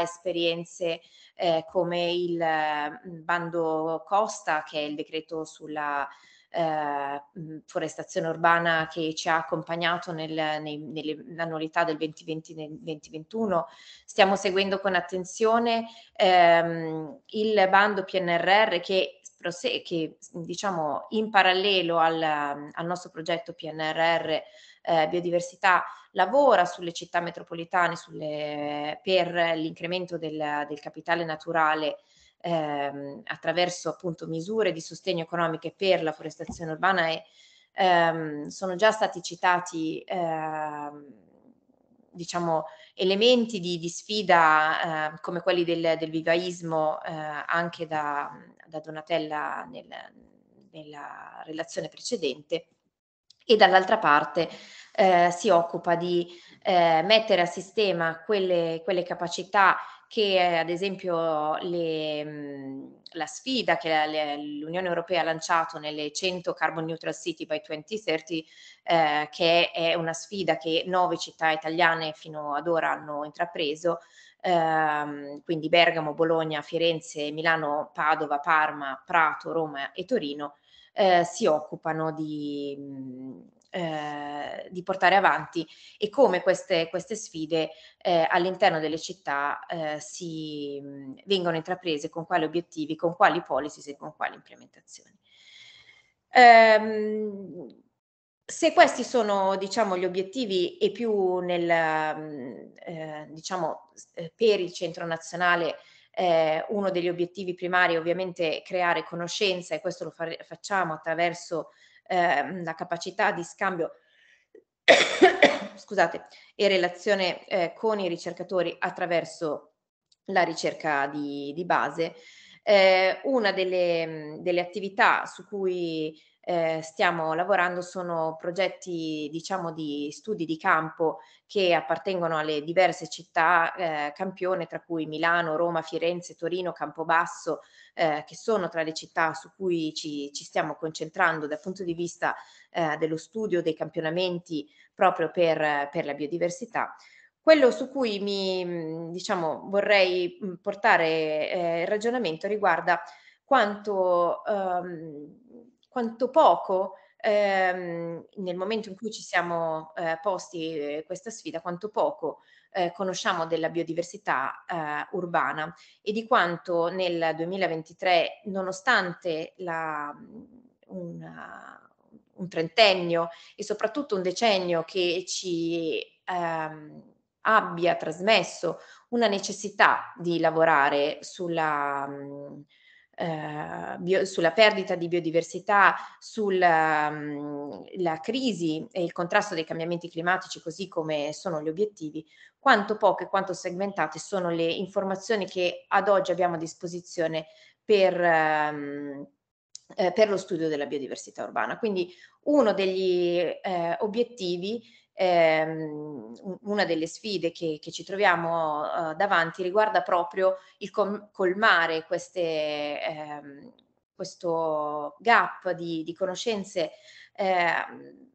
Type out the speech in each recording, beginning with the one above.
esperienze eh, come il mm, bando Costa, che è il decreto sulla eh, mm, forestazione urbana che ci ha accompagnato nel, nei, nell'annualità del 2020 nel 2021. Stiamo seguendo con attenzione ehm, il bando PNRR che che diciamo in parallelo al, al nostro progetto PNRR eh, biodiversità lavora sulle città metropolitane sulle, per l'incremento del, del capitale naturale ehm, attraverso appunto misure di sostegno economiche per la forestazione urbana e ehm, sono già stati citati ehm, diciamo, elementi di, di sfida eh, come quelli del, del vivaismo eh, anche da, da Donatella nel, nella relazione precedente e dall'altra parte eh, si occupa di eh, mettere a sistema quelle, quelle capacità che eh, ad esempio le, mh, mm, la sfida che la, le, l'Unione Europea ha lanciato nelle 100 Carbon Neutral City by 2030, eh, che è una sfida che nove città italiane fino ad ora hanno intrapreso, ehm, quindi Bergamo, Bologna, Firenze, Milano, Padova, Parma, Prato, Roma e Torino, eh, si occupano di, mm, eh, di, portare avanti e come queste, queste sfide eh, all'interno delle città eh, si, mm, vengono intraprese, con quali obiettivi, con quali policies e con quali implementazioni. Ehm, se questi sono diciamo, gli obiettivi e più nel, mm, eh, diciamo, eh, per il Centro Nazionale eh, uno degli obiettivi primari è ovviamente creare conoscenza e questo lo fa- facciamo attraverso eh, la capacità di scambio scusate, e relazione eh, con i ricercatori attraverso la ricerca di, di base. Eh, una delle, delle, attività su cui eh, stiamo lavorando sono progetti diciamo di studi di campo che appartengono alle diverse città eh, campione tra cui Milano, Roma, Firenze, Torino, Campobasso eh, che sono tra le città su cui ci, ci stiamo concentrando dal punto di vista eh, dello studio dei campionamenti proprio per, per la biodiversità. Quello su cui mi mm, diciamo, vorrei mm, portare eh, il ragionamento riguarda quanto ehm, quanto poco ehm, nel momento in cui ci siamo eh, posti eh, questa sfida, quanto poco eh, conosciamo della biodiversità eh, urbana e di quanto nel 2023, nonostante la, una, un trentennio e soprattutto un decennio che ci ehm, abbia trasmesso una necessità di lavorare sulla... Mh, eh, sulla perdita di biodiversità, sulla ehm, crisi e il contrasto dei cambiamenti climatici, così come sono gli obiettivi, quanto poche e quanto segmentate sono le informazioni che ad oggi abbiamo a disposizione per... Ehm, eh, per lo studio della biodiversità urbana. Quindi uno degli eh, obiettivi ehm, una delle sfide che, che ci troviamo eh, davanti riguarda proprio il com- colmare queste, ehm, questo gap di, di conoscenze eh,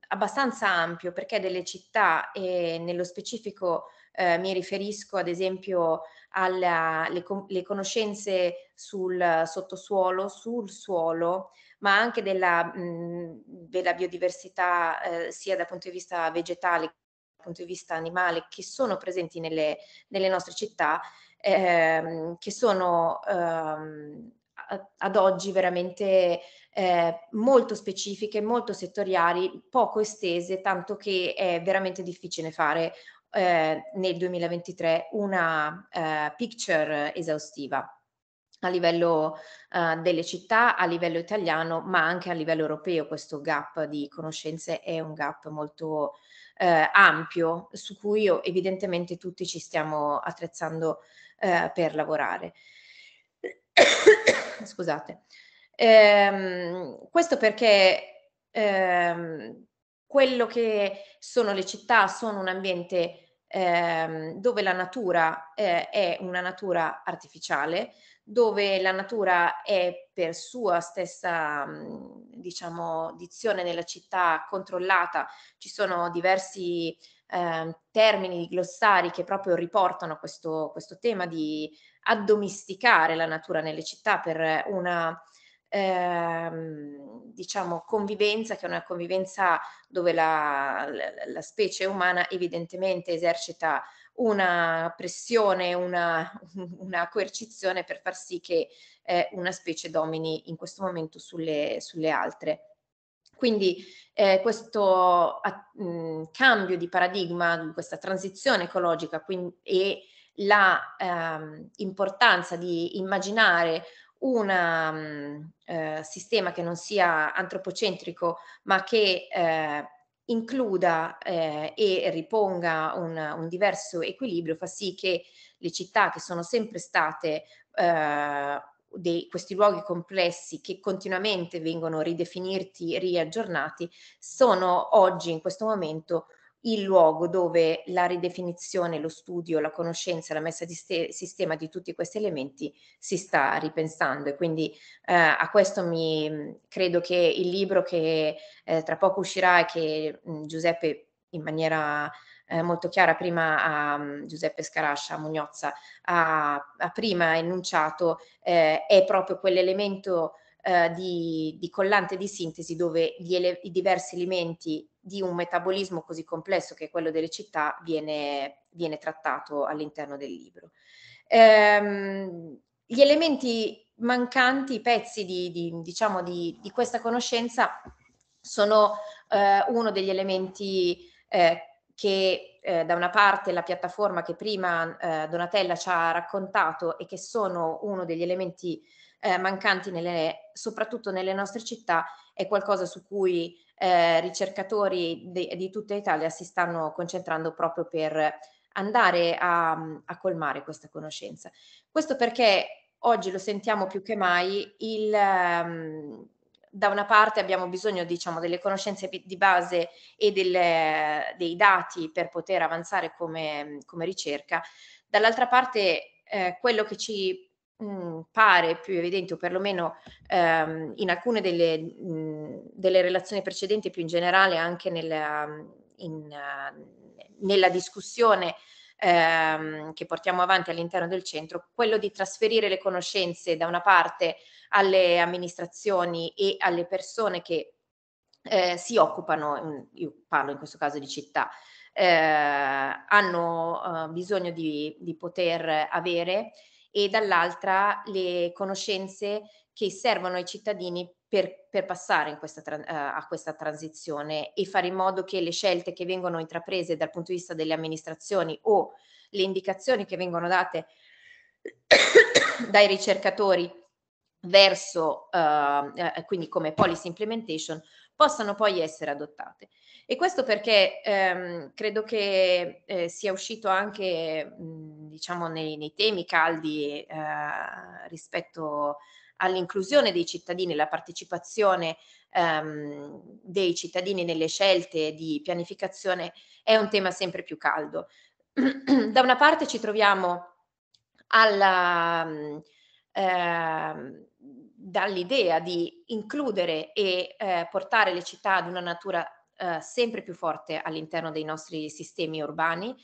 abbastanza ampio perché delle città e nello specifico eh, mi riferisco ad esempio alla, le, le conoscenze sul sottosuolo, sul suolo, ma anche della, mh, mm, della biodiversità eh, sia dal punto di vista vegetale che dal punto di vista animale che sono presenti nelle, nelle nostre città, ehm, che sono ehm, ad oggi veramente eh, molto specifiche, molto settoriali, poco estese, tanto che è veramente difficile fare eh, nel 2023 una eh, picture esaustiva a livello eh, delle città, a livello italiano, ma anche a livello europeo. Questo gap di conoscenze è un gap molto eh, ampio su cui io, evidentemente tutti ci stiamo attrezzando eh, per lavorare. Scusate. Ehm, questo perché ehm, quello che sono le città, sono un ambiente ehm, dove la natura eh, è una natura artificiale, dove la natura è per sua stessa mm, diciamo, dizione nella città controllata, ci sono diversi eh, termini glossari che proprio riportano questo, questo tema di addomesticare la natura nelle città per una ehm, diciamo, convivenza, che è una convivenza dove la, la, la specie umana evidentemente esercita una pressione, una, una, coercizione per far sì che eh, una specie domini in questo momento sulle, sulle altre. Quindi eh, questo a, mh, cambio di paradigma, questa transizione ecologica quindi, e l'importanza ehm, di immaginare un ehm, eh, sistema che non sia antropocentrico, ma che eh, includa eh, e riponga un, un, diverso equilibrio, fa sì che le città che sono sempre state eh, dei, questi luoghi complessi che continuamente vengono ridefiniti, riaggiornati, sono oggi in questo momento il luogo dove la ridefinizione, lo studio, la conoscenza, la messa di ste- sistema di tutti questi elementi si sta ripensando e quindi eh, a questo mi mm, credo che il libro che eh, tra poco uscirà e che mh, mm, Giuseppe in maniera eh, molto chiara prima a um, Giuseppe Scarascia, a Mugnozza, ha, ha prima enunciato eh, è proprio quell'elemento eh, di, di collante di sintesi dove gli ele- i diversi elementi di un metabolismo così complesso che è quello delle città viene, viene trattato all'interno del libro. Ehm, gli elementi mancanti, i pezzi di, di, diciamo di, di questa conoscenza sono eh, uno degli elementi eh, che eh, da una parte la piattaforma che prima eh, Donatella ci ha raccontato e che sono uno degli elementi eh, mancanti nelle, soprattutto nelle nostre città è qualcosa su cui eh, ricercatori de- di tutta Italia si stanno concentrando proprio per andare a, a colmare questa conoscenza. Questo perché oggi lo sentiamo più che mai, il, um, da una parte abbiamo bisogno diciamo, delle conoscenze di base e delle, dei dati per poter avanzare come, come ricerca, dall'altra parte eh, quello che ci mh, pare più evidente o perlomeno ehm, in alcune delle, mh, delle relazioni precedenti più in generale anche nella, in, uh, nella discussione ehm, che portiamo avanti all'interno del centro, quello di trasferire le conoscenze da una parte alle amministrazioni e alle persone che eh, si occupano, io parlo in questo caso di città, eh, hanno eh, bisogno di, di, poter avere e dall'altra le conoscenze che servono ai cittadini per, per passare questa, uh, a questa transizione e fare in modo che le scelte che vengono intraprese dal punto di vista delle amministrazioni o le indicazioni che vengono date dai ricercatori verso, uh, quindi come policy implementation, possano poi essere adottate. E questo perché ehm, credo che eh, sia uscito anche, mh, mhmm, diciamo, nei, nei, temi caldi eh, rispetto all'inclusione dei cittadini, la partecipazione ehm, dei cittadini nelle scelte di pianificazione è un tema sempre più caldo. da una parte ci troviamo alla, eh, dall'idea di includere e eh, portare le città ad una natura eh, sempre più forte all'interno dei nostri sistemi urbani.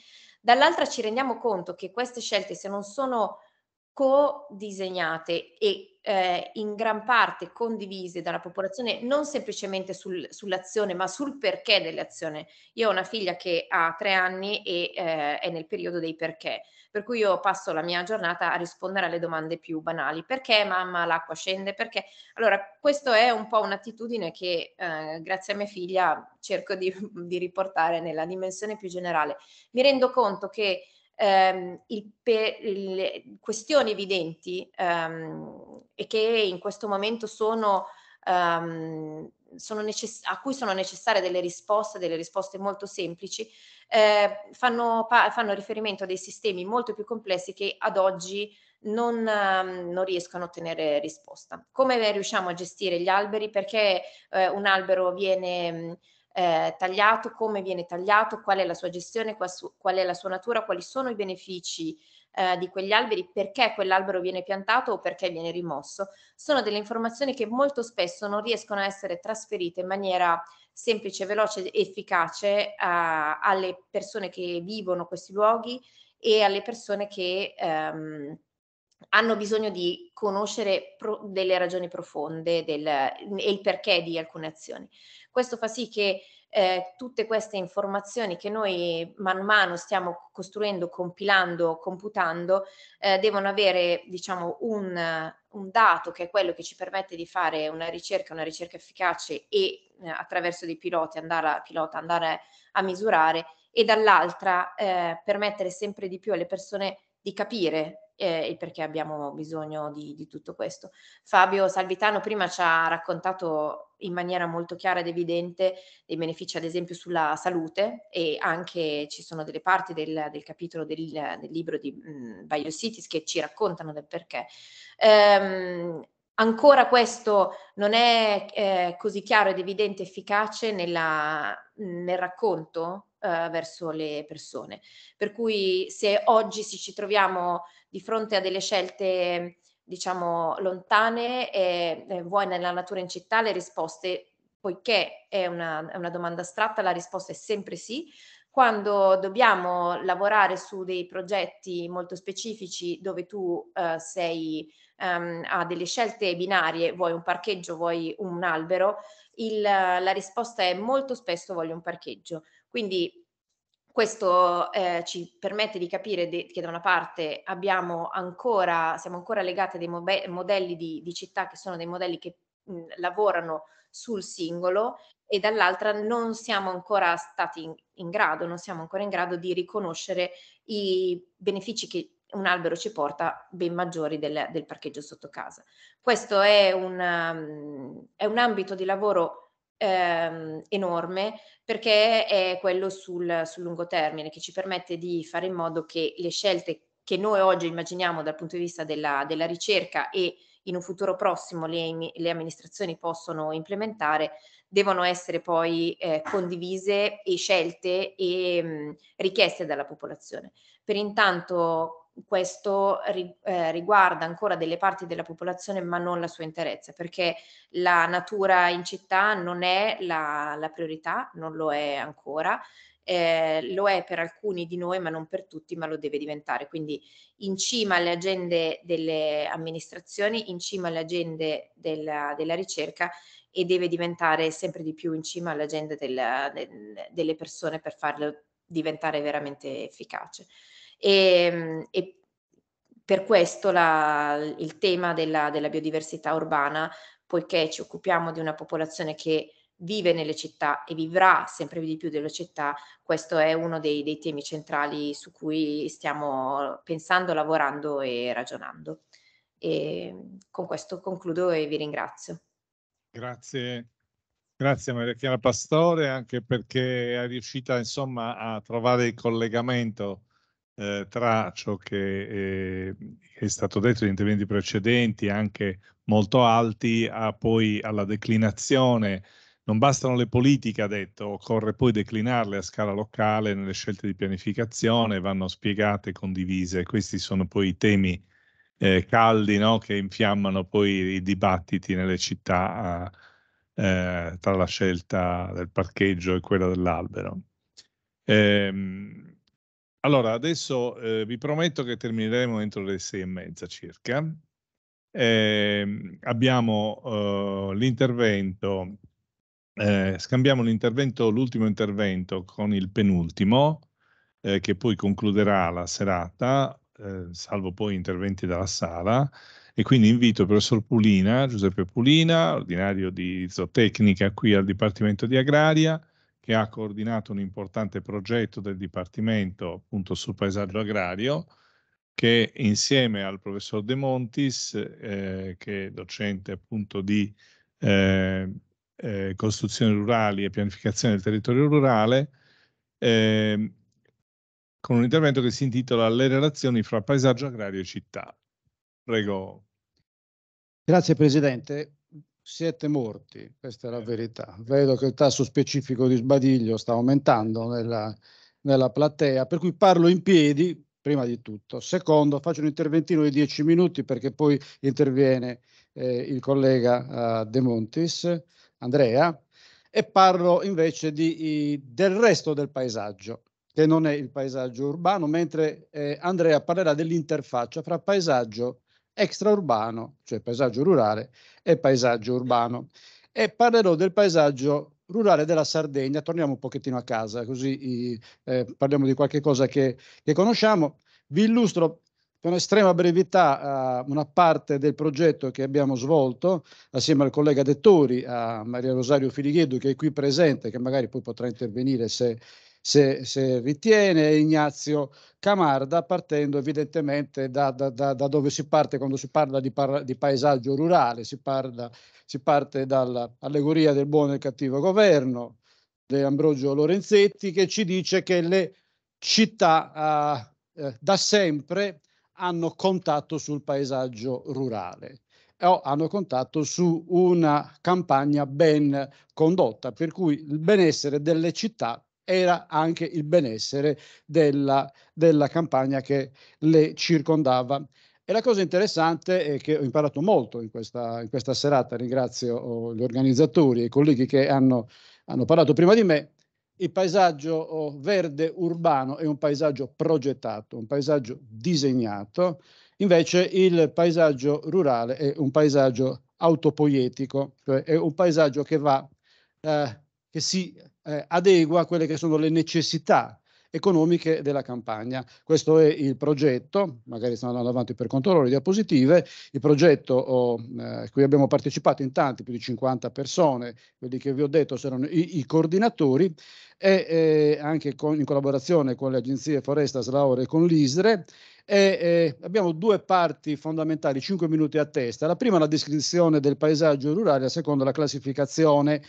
Dall'altra ci rendiamo conto che queste scelte, se non sono co-disegnate e eh, in gran parte condivise dalla popolazione, non semplicemente sul, sull'azione, ma sul perché dell'azione. Io ho una figlia che ha tre anni e eh, è nel periodo dei perché, per cui io passo la mia giornata a rispondere alle domande più banali. Perché mamma l'acqua scende? Perché? Allora, questa è un po' un'attitudine che eh, grazie a mia figlia cerco di, di riportare nella dimensione più generale. Mi rendo conto che ehm, il, per, il, questioni evidenti ehm, e che in questo momento sono, ehm, sono necess- a cui sono necessarie delle risposte, delle risposte molto semplici, eh, fanno, pa- fanno riferimento a dei sistemi molto più complessi che ad oggi non, ehm, non, riescono a ottenere risposta. Come riusciamo a gestire gli alberi? Perché eh, un albero viene eh, tagliato, come viene tagliato, qual è la sua gestione, qual, su, qual è la sua natura, quali sono i benefici eh, di quegli alberi, perché quell'albero viene piantato o perché viene rimosso. Sono delle informazioni che molto spesso non riescono a essere trasferite in maniera semplice, veloce e efficace a, alle persone che vivono questi luoghi e alle persone che ehm, hanno bisogno di conoscere pro- delle ragioni profonde del, e il perché di alcune azioni. Questo fa sì che eh, tutte queste informazioni che noi man mano stiamo costruendo, compilando, computando, eh, devono avere diciamo, un, un, dato che è quello che ci permette di fare una ricerca, una ricerca efficace e eh, attraverso dei piloti andare a, pilota, andare a misurare e dall'altra eh, permettere sempre di più alle persone di capire eh, il perché abbiamo bisogno di, di tutto questo. Fabio Salvitano prima ci ha raccontato in maniera molto chiara ed evidente dei benefici ad esempio sulla salute e anche ci sono delle parti del, del capitolo del, del, libro di mh, mm, BioCities che ci raccontano del perché. Ehm, ancora questo non è eh, così chiaro ed evidente efficace nella, nel racconto eh, verso le persone. Per cui se oggi ci troviamo di fronte a delle scelte diciamo lontane, e eh, vuoi nella natura in città, le risposte, poiché è una, è una domanda astratta, la risposta è sempre sì. Quando dobbiamo lavorare su dei progetti molto specifici dove tu eh, sei um, a delle scelte binarie, vuoi un parcheggio, vuoi un albero, il, la risposta è molto spesso voglio un parcheggio. Quindi questo eh, ci permette di capire de- che da una parte ancora, siamo ancora legati a dei mobe- modelli di, di, città che sono dei modelli che mh, lavorano sul singolo e dall'altra non siamo ancora stati in, in, grado, non siamo ancora in grado di riconoscere i benefici che un albero ci porta ben maggiori del, del parcheggio sotto casa. Questo è un, um, è un ambito di lavoro ehm, enorme perché è quello sul, sul lungo termine che ci permette di fare in modo che le scelte che noi oggi immaginiamo dal punto di vista della, della ricerca e in un futuro prossimo le, le amministrazioni possono implementare, devono essere poi eh, condivise e scelte e mh, mm, richieste dalla popolazione. Per intanto questo eh, riguarda ancora delle parti della popolazione ma non la sua interezza perché la natura in città non è la, la priorità, non lo è ancora, eh, lo è per alcuni di noi ma non per tutti ma lo deve diventare, quindi in cima alle agende delle amministrazioni, in cima alle agende della, della ricerca e deve diventare sempre di più in cima all'agenda del, del, delle persone per farlo diventare veramente efficace e, ehm, e per questo la, il tema della, della, biodiversità urbana, poiché ci occupiamo di una popolazione che vive nelle città e vivrà sempre di più delle città, questo è uno dei, dei temi centrali su cui stiamo pensando, lavorando e ragionando. E ehm, con questo concludo e vi ringrazio. Grazie, Grazie Maria Chiara Pastore anche perché è riuscita insomma a trovare il collegamento eh, tra ciò che eh, è stato detto negli interventi precedenti, anche molto alti, a poi alla declinazione. Non bastano le politiche, ha detto, occorre poi declinarle a scala locale nelle scelte di pianificazione, vanno spiegate e condivise. Questi sono poi i temi eh, caldi no? che infiammano poi i dibattiti nelle città eh, tra la scelta del parcheggio e quella dell'albero. Ehm, allora, adesso eh, vi prometto che termineremo entro le sei e mezza circa. Eh, abbiamo eh, l'intervento, eh, scambiamo l'intervento, l'ultimo intervento con il penultimo, eh, che poi concluderà la serata, eh, salvo poi interventi dalla sala. E quindi invito il professor Pulina, Giuseppe Pulina, ordinario di zootecnica qui al Dipartimento di Agraria, che ha coordinato un importante progetto del Dipartimento appunto sul paesaggio agrario, che insieme al professor De Montis, eh, che è docente appunto di eh, eh, costruzioni rurali e pianificazione del territorio rurale, ehm, con un intervento che si intitola Le relazioni fra paesaggio agrario e città. Prego. Grazie Presidente siete morti, questa è la verità. Vedo che il tasso specifico di sbadiglio sta aumentando nella, nella platea, per cui parlo in piedi, prima di tutto. Secondo, faccio un interventino di dieci minuti perché poi interviene eh, il collega eh, De Montis, Andrea, e parlo invece di, i, del resto del paesaggio, che non è il paesaggio urbano, mentre eh, Andrea parlerà dell'interfaccia fra paesaggio extraurbano, cioè paesaggio rurale, e paesaggio urbano. E parlerò del paesaggio rurale della Sardegna, torniamo un pochettino a casa, così eh, parliamo di qualche cosa che, che, conosciamo. Vi illustro con estrema brevità eh, una parte del progetto che abbiamo svolto assieme al collega Dettori, a Maria Rosario Filighedu, che è qui presente, che magari poi potrà intervenire se, se, se ritiene Ignazio Camarda, partendo evidentemente da, da, da, da, dove si parte quando si parla di, parla, di paesaggio rurale, si, parla, si parte dall'allegoria del buono e del cattivo governo di Ambrogio Lorenzetti, che ci dice che le città eh, eh, da sempre hanno contatto sul paesaggio rurale o hanno contatto su una campagna ben condotta, per cui il benessere delle città era anche il benessere della, della campagna che le circondava. E la cosa interessante è che ho imparato molto in questa, in questa serata, ringrazio oh, gli organizzatori e i colleghi che hanno, hanno parlato prima di me, il paesaggio oh, verde urbano è un paesaggio progettato, un paesaggio disegnato, invece il paesaggio rurale è un paesaggio autopoietico, cioè è un paesaggio che va, eh, che si eh, adegua quelle che sono le necessità economiche della campagna. Questo è il progetto, magari stanno andando avanti per controllo le diapositive, il progetto oh, eh, a cui abbiamo partecipato in tanti, più di 50 persone, quelli che vi ho detto saranno i, i coordinatori, e eh, anche con, in collaborazione con le agenzie Foresta, Slaore e con l'ISRE, e, eh, abbiamo due parti fondamentali, 5 minuti a testa. La prima la descrizione del paesaggio rurale, la seconda la classificazione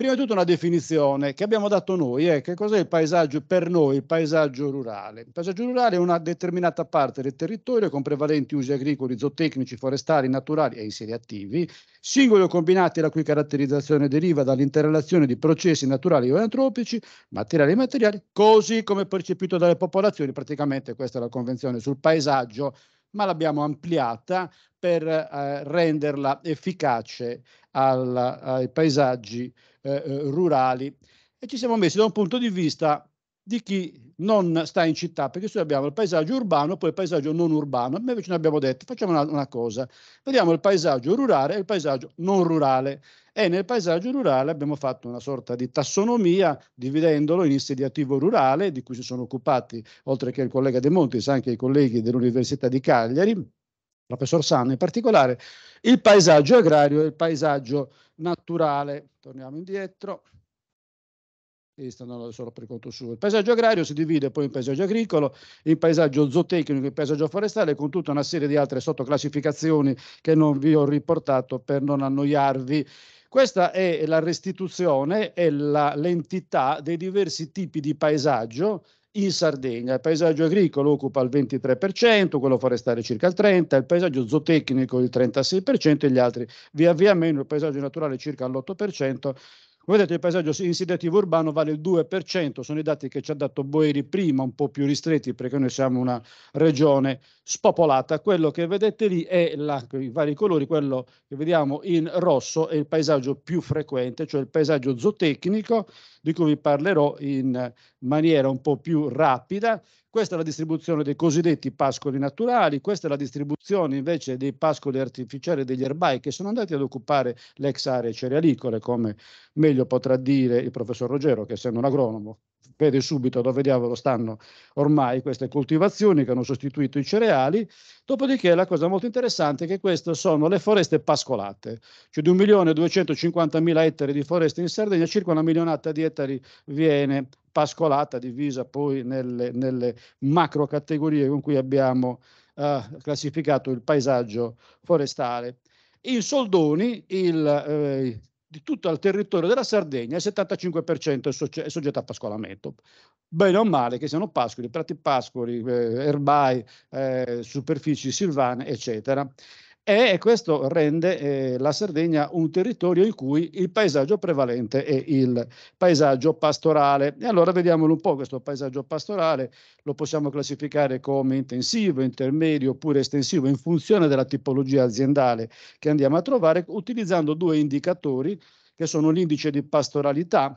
Prima di tutto una definizione che abbiamo dato noi, eh, che cos'è il paesaggio per noi, il paesaggio rurale. Il paesaggio rurale è una determinata parte del territorio con prevalenti usi agricoli, zootecnici, forestali, naturali e inseri attivi, singoli o combinati la cui caratterizzazione deriva dall'interrelazione di processi naturali o antropici, materiali e materiali, così come percepito dalle popolazioni, praticamente questa è la convenzione sul paesaggio ma l'abbiamo ampliata per eh, renderla efficace al, ai paesaggi eh, eh, rurali e ci siamo messi da un punto di vista di chi non sta in città, perché noi abbiamo il paesaggio urbano, e poi il paesaggio non urbano, noi invece ne abbiamo detto, facciamo una, una, cosa, vediamo il paesaggio rurale e il paesaggio non rurale e nel paesaggio rurale abbiamo fatto una sorta di tassonomia dividendolo in insediativo rurale, di cui si sono occupati, oltre che il collega De Montis, anche i colleghi dell'Università di Cagliari, professor Sanno in particolare, il paesaggio agrario e il paesaggio naturale. Torniamo indietro. solo per conto suo. Il paesaggio agrario si divide poi in paesaggio agricolo, in paesaggio zootecnico, in paesaggio forestale, con tutta una serie di altre sottoclassificazioni che non vi ho riportato per non annoiarvi. Questa è la restituzione e l'entità dei diversi tipi di paesaggio in Sardegna. Il paesaggio agricolo occupa il 23%, quello forestale circa il 30%, il paesaggio zootecnico il 36% e gli altri via via meno, il paesaggio naturale circa l'8%, come vedete il paesaggio in urbano vale il 2%, sono i dati che ci ha dato Boeri prima, un po' più ristretti perché noi siamo una regione spopolata. Quello che vedete lì è la, i vari colori, quello che vediamo in rosso è il paesaggio più frequente, cioè il paesaggio zootecnico di cui vi parlerò in maniera un po' più rapida. Questa è la distribuzione dei cosiddetti pascoli naturali, questa è la distribuzione invece dei pascoli artificiali degli erbai che sono andati ad occupare le ex aree cerealicole, come meglio potrà dire il professor Rogero, che essendo un agronomo vede subito dove diavolo stanno ormai queste coltivazioni che hanno sostituito i cereali. Dopodiché la cosa molto interessante è che queste sono le foreste pascolate, cioè di 1.250.000 ettari di foreste in Sardegna, circa una milionata di ettari viene pascolata divisa poi nelle, nelle macro categorie con cui abbiamo eh, classificato il paesaggio forestale. In soldoni il, eh, di tutto il territorio della Sardegna il 75% è, so- è soggetto a pascolamento. Bene o male che siano pascoli, prati pascoli, eh, erbai, eh, superfici silvane, eccetera e questo rende eh, la Sardegna un territorio in cui il paesaggio prevalente è il paesaggio pastorale. E allora vediamolo un po' questo paesaggio pastorale, lo possiamo classificare come intensivo, intermedio oppure estensivo in funzione della tipologia aziendale che andiamo a trovare utilizzando due indicatori che sono l'indice di pastoralità,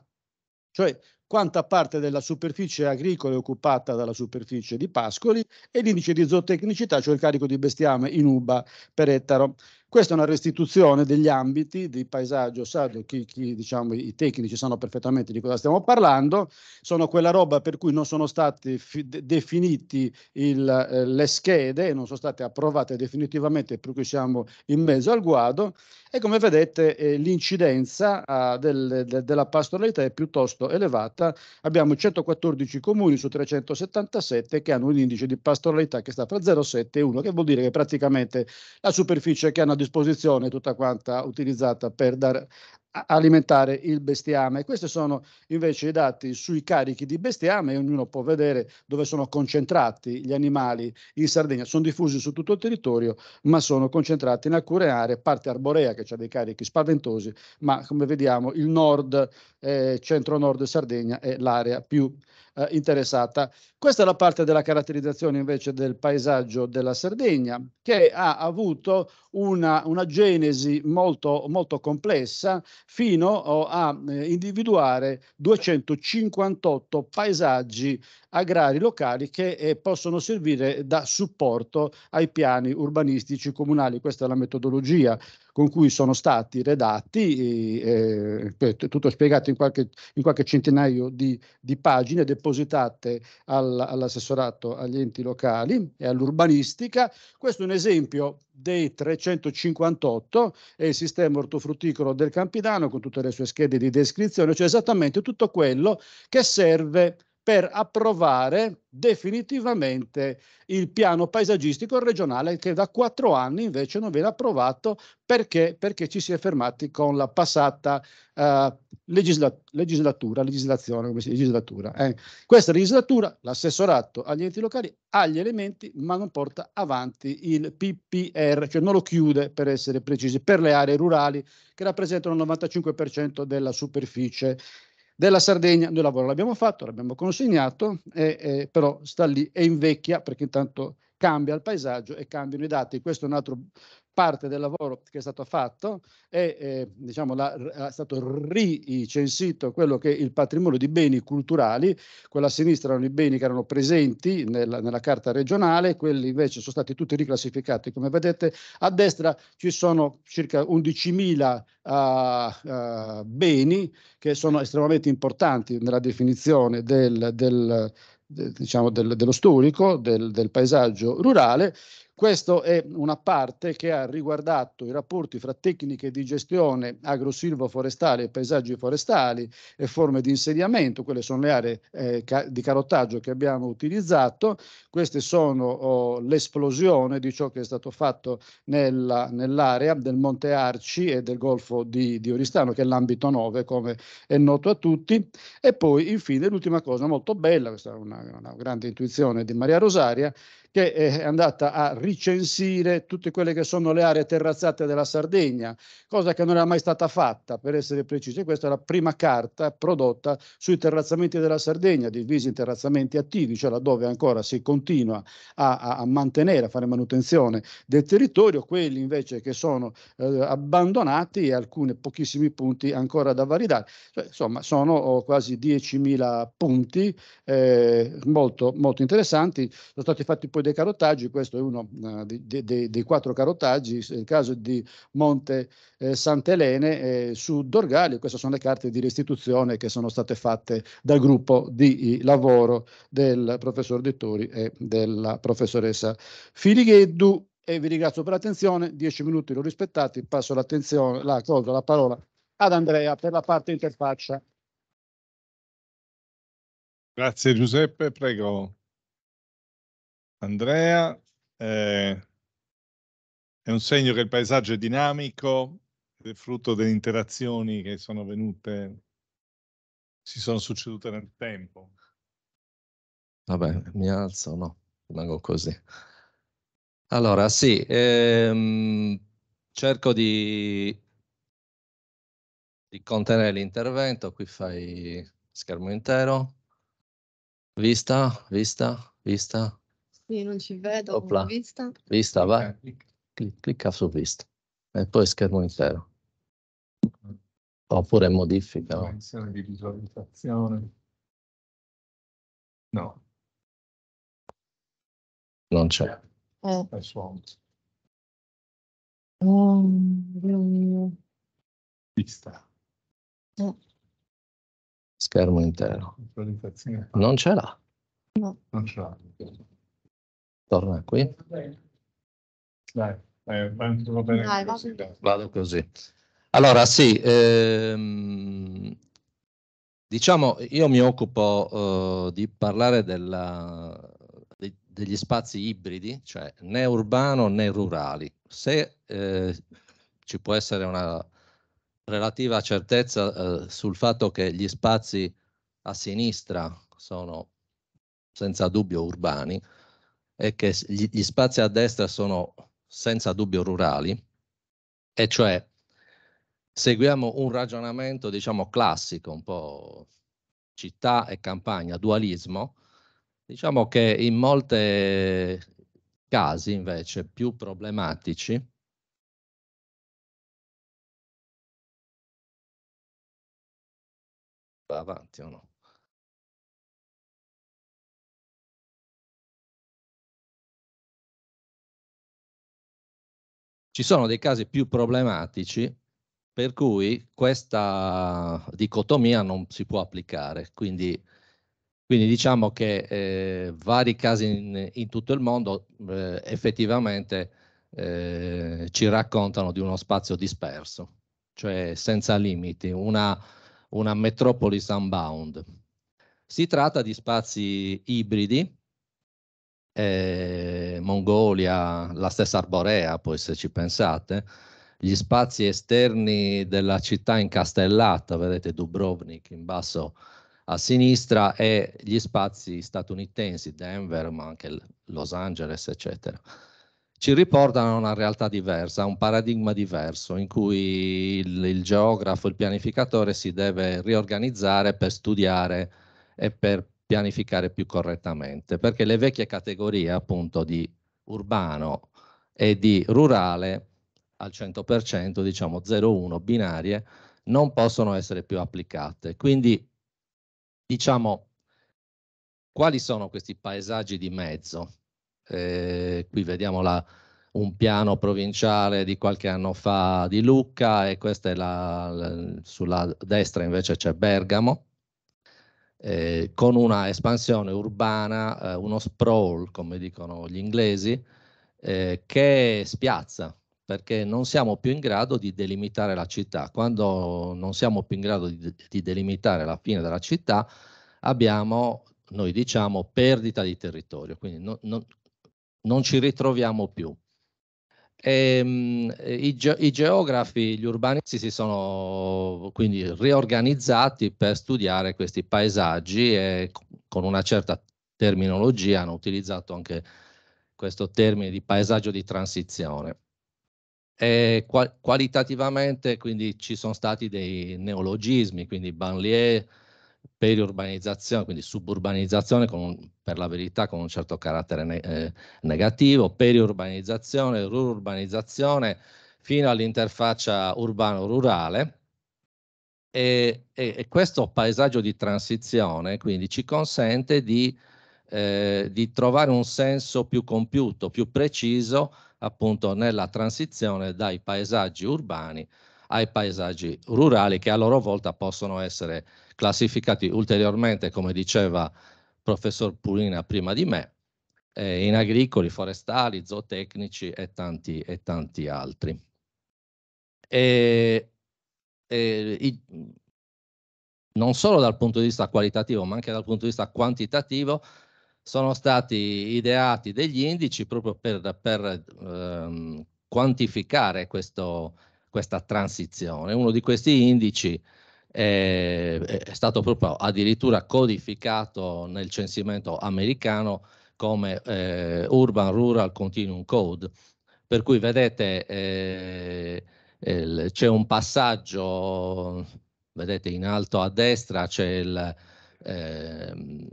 cioè quanta parte della superficie agricola è occupata dalla superficie di pascoli e l'indice di zootecnicità, cioè il carico di bestiame in uba per ettaro. Questa è una restituzione degli ambiti di paesaggio sardo, chi, chi, diciamo, i tecnici sanno perfettamente di cosa stiamo parlando, sono quella roba per cui non sono state fi- definite eh, le schede, non sono state approvate definitivamente, per cui siamo in mezzo al guado e come vedete eh, l'incidenza eh, del, de, della pastoralità è piuttosto elevata, abbiamo 114 comuni su 377 che hanno un indice di pastoralità che sta tra 0,7 e 1, che vuol dire che praticamente la superficie che hanno disposizione tutta quanta utilizzata per dar, alimentare il bestiame. Questi sono invece i dati sui carichi di bestiame, ognuno può vedere dove sono concentrati gli animali in Sardegna. Sono diffusi su tutto il territorio, ma sono concentrati in alcune aree, parte arborea che ha dei carichi spaventosi, ma come vediamo il nord, eh, centro-nord Sardegna è l'area più eh, interessata. Questa è la parte della caratterizzazione invece del paesaggio della Sardegna, che ha avuto una, una genesi molto, molto complessa fino oh, a eh, individuare 258 paesaggi agrari locali che eh, possono servire da supporto ai piani urbanistici comunali. Questa è la metodologia con cui sono stati redatti, eh, eh tutto spiegato in qualche, in qualche centinaio di, di, pagine depositate al, all'assessorato agli enti locali e all'urbanistica. Questo è un esempio dei 358, è il sistema ortofrutticolo del Campidano con tutte le sue schede di descrizione, cioè esattamente tutto quello che serve per approvare definitivamente il piano paesaggistico regionale che da quattro anni invece non viene approvato perché, perché ci si è fermati con la passata uh, legisla- legislatura, legislazione, come si dice, legislatura. Eh. Questa legislatura, l'assessorato agli enti locali ha gli elementi ma non porta avanti il PPR, cioè non lo chiude per essere precisi, per le aree rurali che rappresentano il 95% della superficie della Sardegna. Noi lavoro l'abbiamo fatto, l'abbiamo consegnato, e, e, però sta lì e invecchia perché intanto cambia il paesaggio e cambiano i dati. Questo è un altro parte del lavoro che è stato fatto è, eh, diciamo, la, è stato ricensito quello che è il patrimonio di beni culturali, quella a sinistra erano i beni che erano presenti nella, nella, carta regionale, quelli invece sono stati tutti riclassificati, come vedete a destra ci sono circa 11.000 uh, uh, beni che sono estremamente importanti nella definizione del, del, de, diciamo, del, dello storico, del paesaggio rurale, questo è una parte che ha riguardato i rapporti fra tecniche di gestione agrosilvo-forestale e paesaggi forestali e forme di insediamento, quelle sono le aree eh, ca- di carottaggio che abbiamo utilizzato, queste sono oh, l'esplosione di ciò che è stato fatto nella, nell'area del Monte Arci e del Golfo di, di Oristano, che è l'ambito 9 come è noto a tutti, e poi infine l'ultima cosa molto bella, questa è una, una grande intuizione di Maria Rosaria, che eh, è andata a ricensire tutte quelle che sono le aree terrazzate della Sardegna, cosa che non era mai stata fatta, per essere precisi. Questa è la prima carta prodotta sui terrazzamenti della Sardegna, divisi in terrazzamenti attivi, cioè laddove ancora si continua a, a, a mantenere, a fare manutenzione del territorio, quelli invece che sono eh, abbandonati e alcuni pochissimi punti ancora da validare. Cioè, insomma, sono oh, quasi 10.000 punti eh, molto, molto interessanti. Sono stati fatti poi dei carottaggi, questo è uno uh, di, di, di, dei quattro carottaggi, il caso di Monte eh, Sant'Elene eh, su Dorgali, queste sono le carte di restituzione che sono state fatte dal gruppo di lavoro del professor Dettori e della professoressa Filigheddu. E vi ringrazio per l'attenzione, dieci minuti l'ho rispettati, passo l'attenzione, la, la parola ad Andrea per la parte interfaccia. Grazie Giuseppe, prego Andrea. Eh, è un segno che il paesaggio è dinamico, è frutto delle interazioni che sono venute, si sono succedute nel tempo. Vabbè, mi alzo, no, rimango così. Allora, sì, ehm, cerco di, di contenere l'intervento, qui fai schermo intero, vista, vista, vista, io non ci vedo. Opla. Vista. Vista, va. Okay, clic. clicca su vista. E poi schermo intero. Oppure modifica. No? di visualizzazione. No. Non c'è. Eh. Oh, mio. Vista. Eh. Schermo intero. Non ce l'ha. No. Non ce l'ha torna qui. Dai, eh, va bene Dai, così. Vado così. Allora, sì, ehm, diciamo, io mi occupo eh, di parlare della, di, degli spazi ibridi, cioè né urbano né rurali. Se eh, ci può essere una relativa certezza eh, sul fatto che gli spazi a sinistra sono senza dubbio urbani, è che gli, gli spazi a destra sono senza dubbio rurali, e cioè seguiamo un ragionamento diciamo classico, un po' città e campagna, dualismo, diciamo che in molti casi invece più problematici va avanti o no? Ci sono dei casi più problematici per cui questa dicotomia non si può applicare, quindi, quindi diciamo che eh, vari casi in, in, tutto il mondo eh, effettivamente eh, ci raccontano di uno spazio disperso, cioè senza limiti, una, una metropolis unbound. Si tratta di spazi ibridi, eh, Mongolia, la stessa Arborea, poi se ci pensate, gli spazi esterni della città incastellata, vedete Dubrovnik in basso a sinistra, e gli spazi statunitensi, Denver, ma anche Los Angeles, eccetera ci riportano a una realtà diversa, a un paradigma diverso in cui il, il, geografo, il pianificatore si deve riorganizzare per studiare e per pianificare più correttamente, perché le vecchie categorie appunto di urbano e di rurale al 100%, diciamo 0-1 binarie, non possono essere più applicate. Quindi diciamo quali sono questi paesaggi di mezzo? Eh, qui vediamo la, un piano provinciale di qualche anno fa di Lucca e questa è la, la sulla destra invece c'è Bergamo eh, con una espansione urbana, eh, uno sprawl, come dicono gli inglesi, eh, che spiazza, perché non siamo più in grado di delimitare la città. Quando non siamo più in grado di, di delimitare la fine della città, abbiamo, noi diciamo, perdita di territorio, quindi no, no, non ci ritroviamo più. E, ehm, i, ge- i, geografi, gli urbanisti si sono quindi riorganizzati per studiare questi paesaggi e con una certa terminologia hanno utilizzato anche questo termine di paesaggio di transizione. E qual- qualitativamente quindi ci sono stati dei neologismi, quindi banlieue, periurbanizzazione, quindi suburbanizzazione un, per la verità con un certo carattere ne eh, negativo, periurbanizzazione, rurbanizzazione fino all'interfaccia urbano-rurale e, e, e, questo paesaggio di transizione quindi ci consente di, eh, di trovare un senso più compiuto, più preciso appunto nella transizione dai paesaggi urbani ai paesaggi rurali che a loro volta possono essere classificati ulteriormente, come diceva il professor Purina prima di me, eh, in agricoli, forestali, zootecnici e tanti, e tanti altri. E, e, i, non solo dal punto di vista qualitativo, ma anche dal punto di vista quantitativo, sono stati ideati degli indici proprio per, per ehm, quantificare questo, questa transizione. Uno di questi indici è, è stato proprio addirittura codificato nel censimento americano come eh, Urban Rural Continuum Code, per cui vedete eh, il, eh, c'è un passaggio, vedete in alto a destra c'è il... Eh,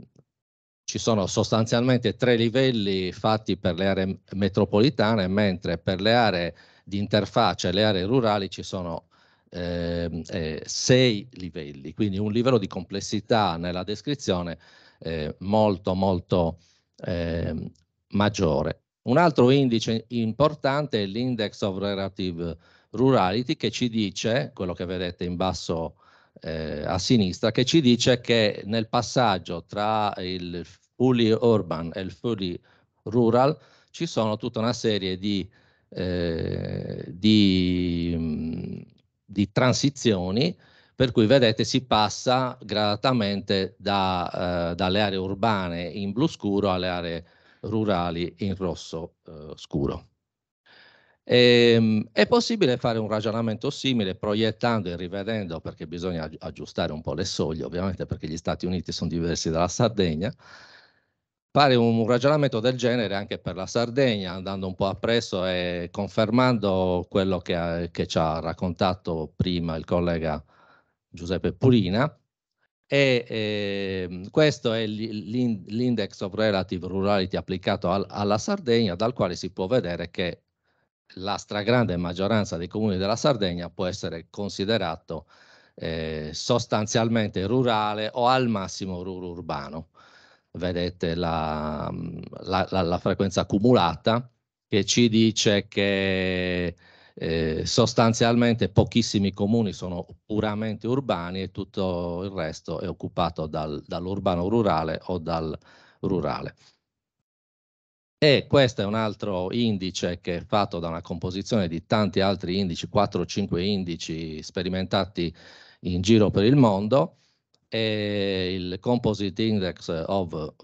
ci sono sostanzialmente tre livelli fatti per le aree metropolitane, mentre per le aree di interfaccia, le aree rurali, ci sono eh, eh, sei livelli, quindi un livello di complessità nella descrizione eh, molto molto ehm, maggiore. Un altro indice importante è l'index of relative rurality che ci dice, quello che vedete in basso eh, a sinistra, che ci dice che nel passaggio tra il fully urban e il fully rural ci sono tutta una serie di, eh, di mm, di transizioni, per cui vedete si passa gradatamente da, eh, dalle aree urbane in blu scuro alle aree rurali in rosso eh, scuro. E, ehm, è possibile fare un ragionamento simile proiettando e rivedendo, perché bisogna aggiustare un po' le soglie, ovviamente perché gli Stati Uniti sono diversi dalla Sardegna, pare un ragionamento del genere anche per la Sardegna, andando un po' appresso e confermando quello che, ha, che ci ha raccontato prima il collega Giuseppe Purina. E, eh, questo è l'index of relative rurality applicato al, alla Sardegna, dal quale si può vedere che la stragrande maggioranza dei comuni della Sardegna può essere considerato eh, sostanzialmente rurale o al massimo rur urbano vedete la, la, la, la frequenza accumulata che ci dice che eh, sostanzialmente pochissimi comuni sono puramente urbani e tutto il resto è occupato dal, dall'urbano rurale o dal rurale. E questo è un altro indice che è fatto da una composizione di tanti altri indici, 4 5 indici sperimentati in giro per il mondo, e il Composite Index of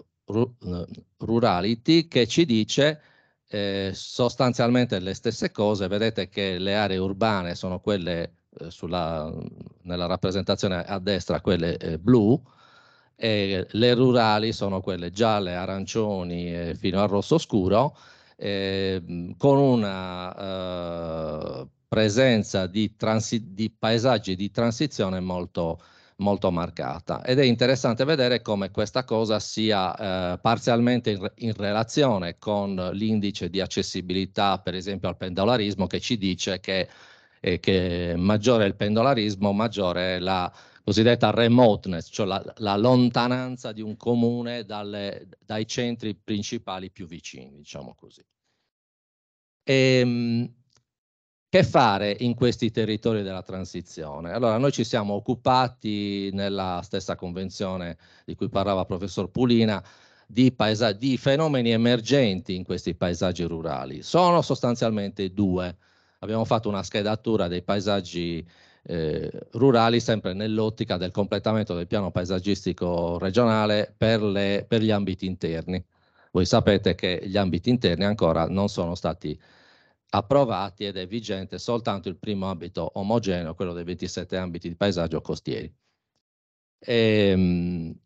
Rurality che ci dice eh, sostanzialmente le stesse cose, vedete che le aree urbane sono quelle eh, sulla, nella rappresentazione a destra, quelle eh, blu, e le rurali sono quelle gialle, arancioni fino al rosso scuro, ehm, con una eh, presenza di, di, paesaggi di transizione molto molto marcata ed è interessante vedere come questa cosa sia eh, parzialmente in, in, relazione con l'indice di accessibilità per esempio al pendolarismo che ci dice che, eh, che maggiore il pendolarismo maggiore è la cosiddetta remoteness, cioè la, la, lontananza di un comune dalle, dai centri principali più vicini, diciamo così. E, ehm, che fare in questi territori della transizione? Allora, noi ci siamo occupati nella stessa convenzione di cui parlava il professor Pulina di, paesa- di fenomeni emergenti in questi paesaggi rurali. Sono sostanzialmente due. Abbiamo fatto una schedatura dei paesaggi eh, rurali sempre nell'ottica del completamento del piano paesaggistico regionale per, le, per gli ambiti interni. Voi sapete che gli ambiti interni ancora non sono stati approvati ed è vigente soltanto il primo ambito omogeneo, quello dei 27 ambiti di paesaggio costieri. E, ehm,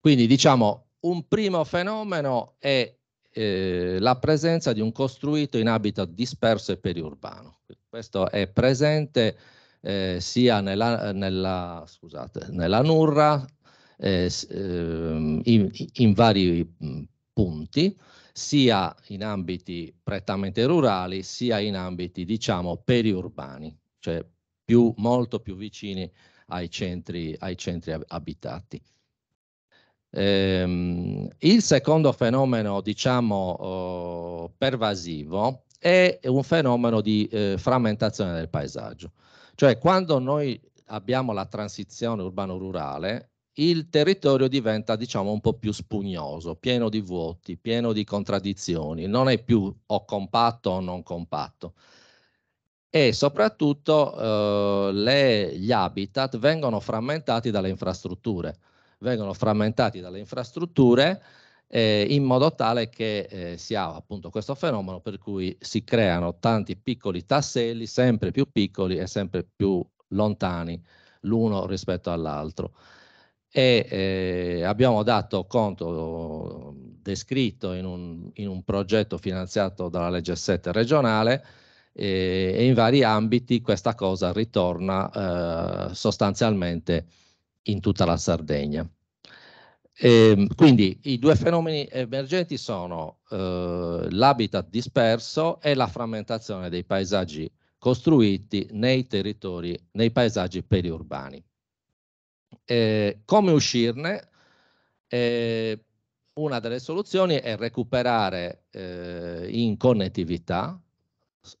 quindi diciamo un primo fenomeno è eh, la presenza di un costruito in habitat disperso e periurbano. Questo è presente eh, sia nella, nella, scusate, nella Nurra, eh, ehm, in, in, vari punti, sia in ambiti prettamente rurali sia in ambiti diciamo periurbani, cioè più, molto più vicini ai centri, ai centri abitati. Ehm, il secondo fenomeno diciamo eh, pervasivo è un fenomeno di eh, frammentazione del paesaggio, cioè quando noi abbiamo la transizione urbano-rurale il territorio diventa diciamo un po' più spugnoso, pieno di vuoti, pieno di contraddizioni, non è più o compatto o non compatto. E soprattutto eh, le, gli habitat vengono frammentati dalle infrastrutture, vengono frammentati dalle infrastrutture eh, in modo tale che eh, si ha appunto questo fenomeno per cui si creano tanti piccoli tasselli, sempre più piccoli e sempre più lontani l'uno rispetto all'altro e eh, abbiamo dato conto descritto in un, in un, progetto finanziato dalla legge 7 regionale eh, e in vari ambiti questa cosa ritorna eh, sostanzialmente in tutta la Sardegna. E, ehm, quindi i due fenomeni emergenti sono eh, l'habitat disperso e la frammentazione dei paesaggi costruiti nei territori, nei paesaggi periurbani. Eh, come uscirne? Eh, una delle soluzioni è recuperare eh, in connettività,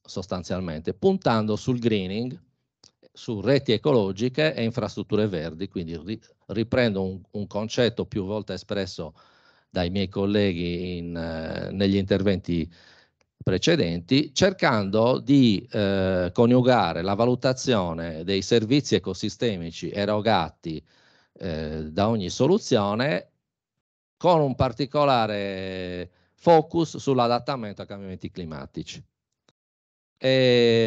sostanzialmente, puntando sul greening, su reti ecologiche e infrastrutture verdi, quindi ri riprendo un, un, concetto più volte espresso dai miei colleghi in, eh, negli interventi precedenti, cercando di eh, coniugare la valutazione dei servizi ecosistemici erogati eh, da ogni soluzione con un particolare focus sull'adattamento ai cambiamenti climatici. E,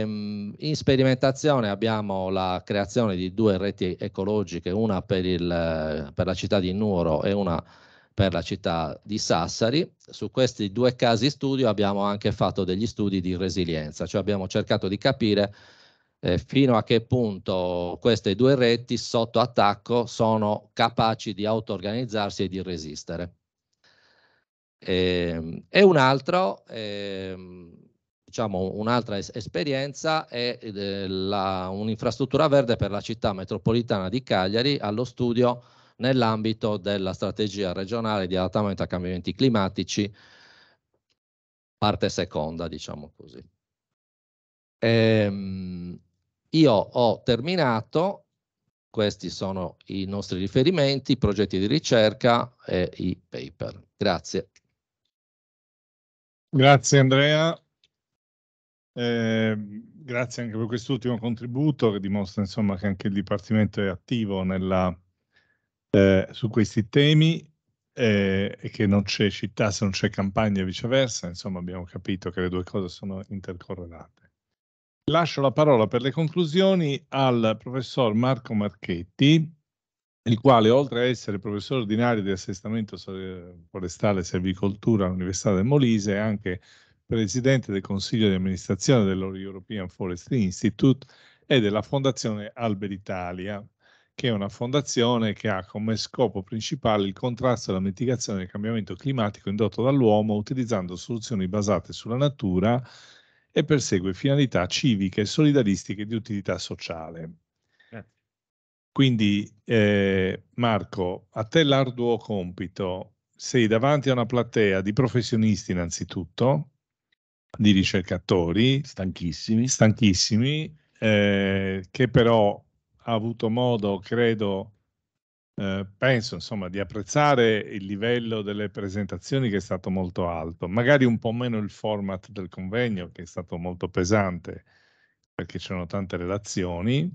ehm, in sperimentazione abbiamo la creazione di due reti ecologiche, una per, il, per la città di Nuoro e una per per la città di Sassari. Su questi due casi studio abbiamo anche fatto degli studi di resilienza, cioè abbiamo cercato di capire eh, fino a che punto queste due reti sotto attacco sono capaci di auto-organizzarsi e di resistere. E, ehm, e un altro, eh, diciamo, un'altra es esperienza è eh, un'infrastruttura verde per la città metropolitana di Cagliari allo studio nell'ambito della strategia regionale di adattamento a cambiamenti climatici, parte seconda, diciamo così. Ehm, io ho terminato, questi sono i nostri riferimenti, i progetti di ricerca e i paper. Grazie. Grazie Andrea. Eh, grazie anche per quest'ultimo contributo che dimostra insomma, che anche il Dipartimento è attivo nella eh, su questi temi eh, e eh, che non c'è città se non c'è campagna e viceversa, insomma abbiamo capito che le due cose sono intercorrelate. Lascio la parola per le conclusioni al professor Marco Marchetti, il quale oltre a essere professore ordinario di assestamento eh, forestale e servicoltura all'Università del Molise è anche presidente del consiglio di amministrazione dell'European Forestry Institute e della fondazione Alberitalia che è una fondazione che ha come scopo principale il contrasto e la mitigazione del cambiamento climatico indotto dall'uomo utilizzando soluzioni basate sulla natura e persegue finalità civiche, solidaristiche e di utilità sociale. Eh. Quindi eh, Marco, a te l'arduo compito, sei davanti a una platea di professionisti innanzitutto, di ricercatori, stanchissimi, stanchissimi eh, che però ha avuto modo, credo, eh, penso insomma di apprezzare il livello delle presentazioni che è stato molto alto, magari un po' meno il format del convegno che è stato molto pesante perché c'erano tante relazioni,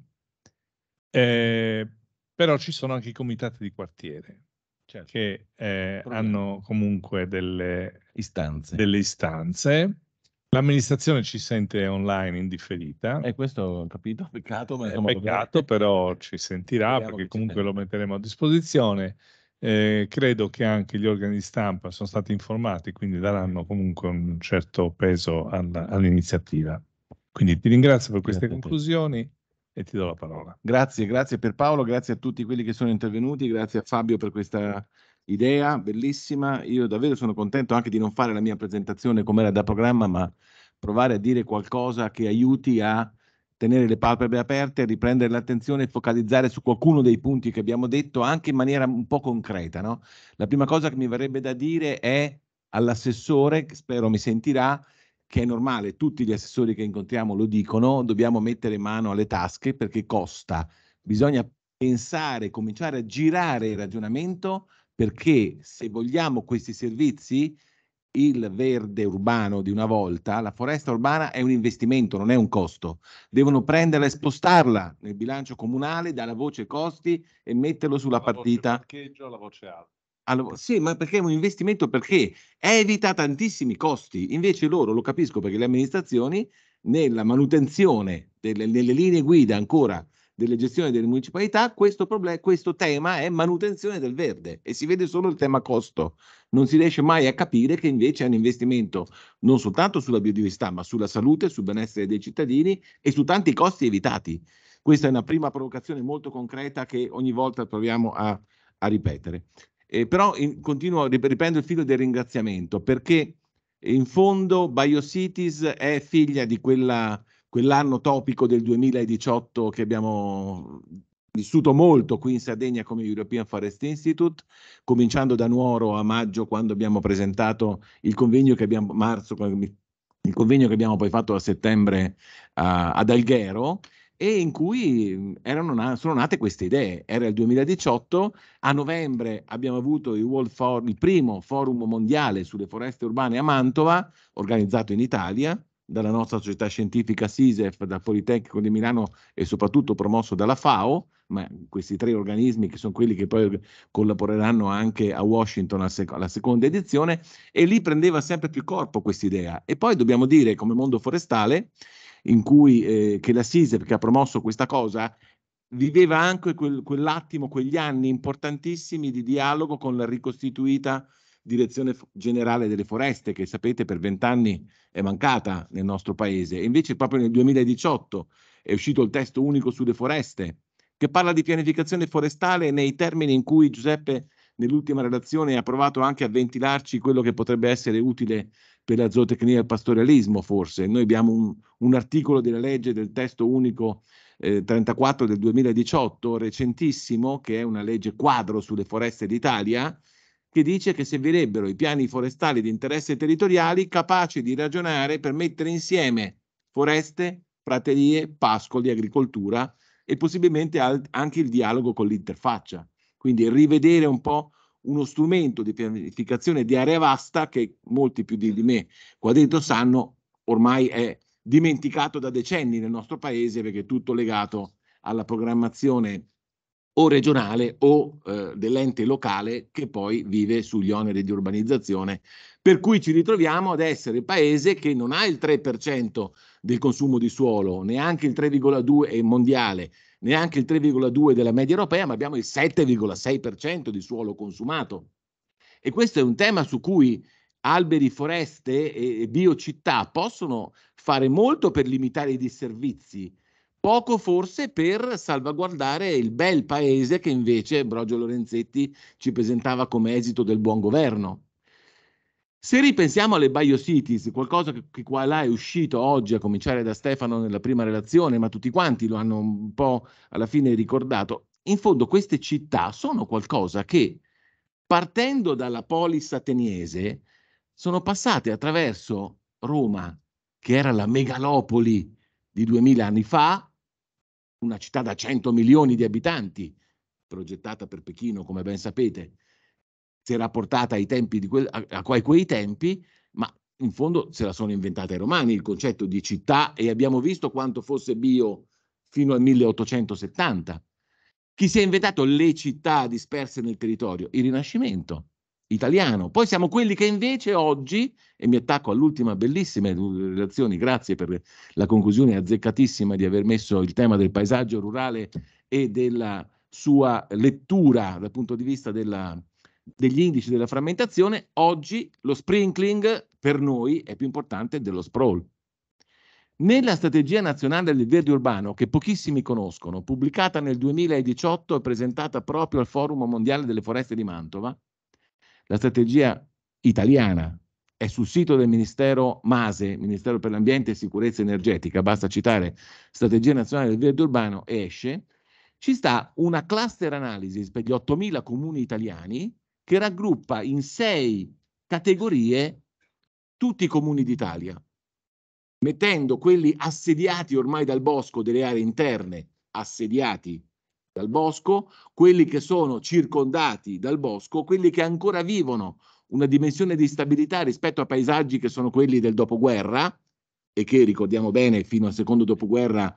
eh, però ci sono anche i comitati di quartiere certo. che eh, hanno comunque delle istanze. Delle istanze L'amministrazione ci sente online indifferita. E eh, questo ho capito, peccato. Ma eh, insomma, peccato, però ci sentirà perché comunque sente. lo metteremo a disposizione. Eh, credo che anche gli organi di stampa sono stati informati, quindi daranno comunque un certo peso alla, all'iniziativa. Quindi ti ringrazio per queste grazie conclusioni e ti do la parola. Grazie, grazie per Paolo, grazie a tutti quelli che sono intervenuti, grazie a Fabio per questa idea, bellissima. Io davvero sono contento anche di non fare la mia presentazione come era da programma, ma provare a dire qualcosa che aiuti a tenere le palpebre aperte, riprendere l'attenzione e focalizzare su qualcuno dei punti che abbiamo detto anche in maniera un po' concreta. No? La prima cosa che mi verrebbe da dire è all'assessore, che spero mi sentirà, che è normale, tutti gli assessori che incontriamo lo dicono, dobbiamo mettere mano alle tasche perché costa, bisogna pensare, cominciare a girare il ragionamento perché se vogliamo questi servizi, il verde urbano di una volta, la foresta urbana è un investimento, non è un costo. Devono prenderla e spostarla nel bilancio comunale dalla voce costi e metterlo sulla la partita. Voce parcheggio alla voce alta. Allora, sì, ma perché è un investimento? Perché evita tantissimi costi. Invece loro, lo capisco perché le amministrazioni, nella manutenzione delle, nelle linee guida ancora delle gestioni delle municipalità, questo, problem- questo tema è manutenzione del verde e si vede solo il tema costo. Non si riesce mai a capire che invece è un investimento non soltanto sulla biodiversità, ma sulla salute, sul benessere dei cittadini e su tanti costi evitati. Questa è una prima provocazione molto concreta che ogni volta proviamo a, a ripetere. Eh, però in, continuo, riprendo il filo del ringraziamento perché in fondo BioCities è figlia di quella quell'anno topico del 2018 che abbiamo vissuto molto qui in Sardegna come European Forest Institute, cominciando da Nuoro a maggio quando abbiamo presentato il convegno che abbiamo, marzo, il convegno che abbiamo poi fatto a settembre uh, ad Alghero e in cui erano, sono nate queste idee. Era il 2018, a novembre abbiamo avuto il, For, il primo forum mondiale sulle foreste urbane a Mantova, organizzato in Italia, dalla nostra società scientifica SISEF, dal Politecnico di Milano e soprattutto promosso dalla FAO, ma questi tre organismi che sono quelli che poi collaboreranno anche a Washington alla, seconda edizione, e lì prendeva sempre più corpo questa idea. E poi dobbiamo dire, come mondo forestale, in cui eh, che la SISEF che ha promosso questa cosa viveva anche quel, quell'attimo, quegli anni importantissimi di dialogo con la ricostituita direzione generale delle foreste che sapete per vent'anni è mancata nel nostro paese e invece proprio nel 2018 è uscito il testo unico sulle foreste che parla di pianificazione forestale nei termini in cui Giuseppe nell'ultima relazione ha provato anche a ventilarci quello che potrebbe essere utile per la zootecnia e il pastoralismo forse. Noi abbiamo un, un articolo della legge del testo unico 34 eh, del 2018 recentissimo che è una legge quadro sulle foreste d'Italia che dice che servirebbero i piani forestali di interesse territoriali capaci di ragionare per mettere insieme foreste, praterie, pascoli, agricoltura e possibilmente anche il dialogo con l'interfaccia. Quindi rivedere un po' uno strumento di pianificazione di area vasta che molti più di me qua dentro sanno ormai è dimenticato da decenni nel nostro paese perché è tutto legato alla programmazione o regionale o eh, dell'ente locale che poi vive sugli oneri di urbanizzazione. Per cui ci ritroviamo ad essere paese che non ha il 3% del consumo di suolo, neanche il 3,2% mondiale, neanche il 3,2% della media europea, ma abbiamo il 7,6% di suolo consumato. E questo è un tema su cui alberi, foreste e biocittà possono fare molto per limitare i disservizi, Poco forse per salvaguardare il bel paese che invece Brogio Lorenzetti ci presentava come esito del buon governo. Se ripensiamo alle biocities, qualcosa che, qua e là è uscito oggi, a cominciare da Stefano nella prima relazione, ma tutti quanti lo hanno un po' alla fine ricordato, in fondo queste città sono qualcosa che, partendo dalla polis ateniese, sono passate attraverso Roma, che era la megalopoli di duemila anni fa, una città da 100 milioni di abitanti, progettata per Pechino, come ben sapete, si era portata ai tempi di quel, a, a quei tempi, ma in fondo se la sono inventata i romani il concetto di città e abbiamo visto quanto fosse bio fino al 1870. Chi si è inventato le città disperse nel territorio? Il Rinascimento italiano. Poi siamo quelli che invece oggi, e mi attacco all'ultima bellissima eh, relazione, grazie per la conclusione azzeccatissima di aver messo il tema del paesaggio rurale e della sua lettura dal punto di vista della, degli indici della frammentazione, oggi lo sprinkling per noi è più importante dello sprawl. Nella strategia nazionale del verde urbano, che pochissimi conoscono, pubblicata nel 2018 e presentata proprio al Forum Mondiale delle Foreste di Mantova, la strategia italiana è sul sito del Ministero MASE, Ministero per l'Ambiente e Sicurezza Energetica, basta citare Strategia Nazionale del Verde Urbano e esce, ci sta una cluster analysis per gli 8.000 comuni italiani che raggruppa in sei categorie tutti i comuni d'Italia, mettendo quelli assediati ormai dal bosco delle aree interne, assediati dal bosco, quelli che sono circondati dal bosco, quelli che ancora vivono una dimensione di stabilità rispetto a paesaggi che sono quelli del dopoguerra e che ricordiamo bene fino al secondo dopoguerra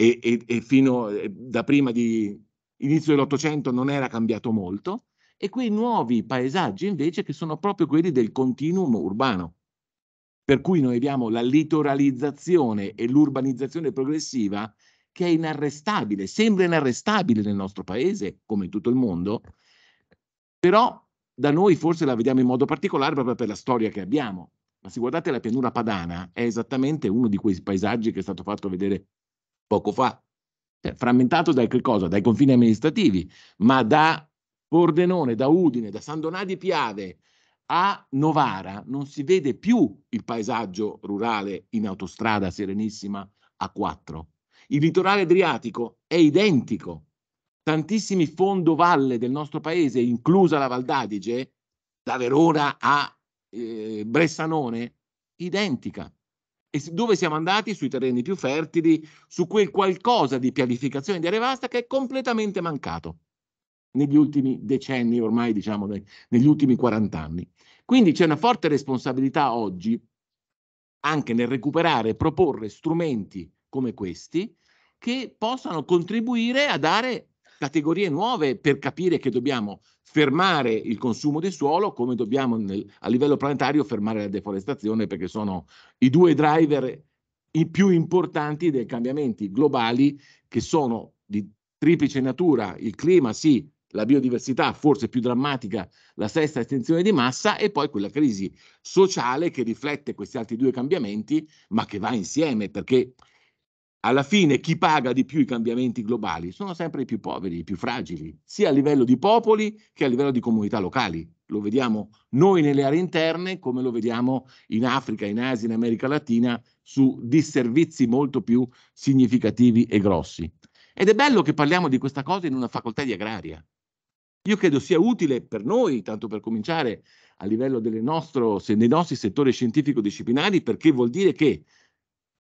e, e, e fino e, eh, da prima di inizio dell'Ottocento non era cambiato molto, e quei nuovi paesaggi invece che sono proprio quelli del continuum urbano. Per cui noi abbiamo la litoralizzazione e l'urbanizzazione progressiva che è inarrestabile, sembra inarrestabile nel nostro paese, come in tutto il mondo, però da noi forse la vediamo in modo particolare proprio per la storia che abbiamo. Ma se guardate la pianura padana, è esattamente uno di quei paesaggi che è stato fatto vedere poco fa, cioè, frammentato dai, dai confini amministrativi, ma da Pordenone, da Udine, da San Donà di Piave a Novara non si vede più il paesaggio rurale in autostrada serenissima a 4 il litorale adriatico è identico. Tantissimi fondovalle del nostro paese, inclusa la Val d'Adige, da Verona a eh, Bressanone, identica. E dove siamo andati? Sui terreni più fertili, su quel qualcosa di pianificazione di area vasta che è completamente mancato negli ultimi decenni, ormai diciamo negli ultimi 40 anni. Quindi c'è una forte responsabilità oggi anche nel recuperare e proporre strumenti come questi che possano contribuire a dare categorie nuove per capire che dobbiamo fermare il consumo di suolo, come dobbiamo nel, a livello planetario fermare la deforestazione, perché sono i due driver i più importanti dei cambiamenti globali che sono di triplice natura, il clima sì, la biodiversità forse più drammatica, la sesta estinzione di massa e poi quella crisi sociale che riflette questi altri due cambiamenti, ma che va insieme perché alla fine chi paga di più i cambiamenti globali sono sempre i più poveri, i più fragili, sia a livello di popoli che a livello di comunità locali. Lo vediamo noi nelle aree interne come lo vediamo in Africa, in Asia, in America Latina su disservizi molto più significativi e grossi. Ed è bello che parliamo di questa cosa in una facoltà di agraria. Io credo sia utile per noi, tanto per cominciare, a livello nostro, dei nostri settori scientifico-disciplinari, perché vuol dire che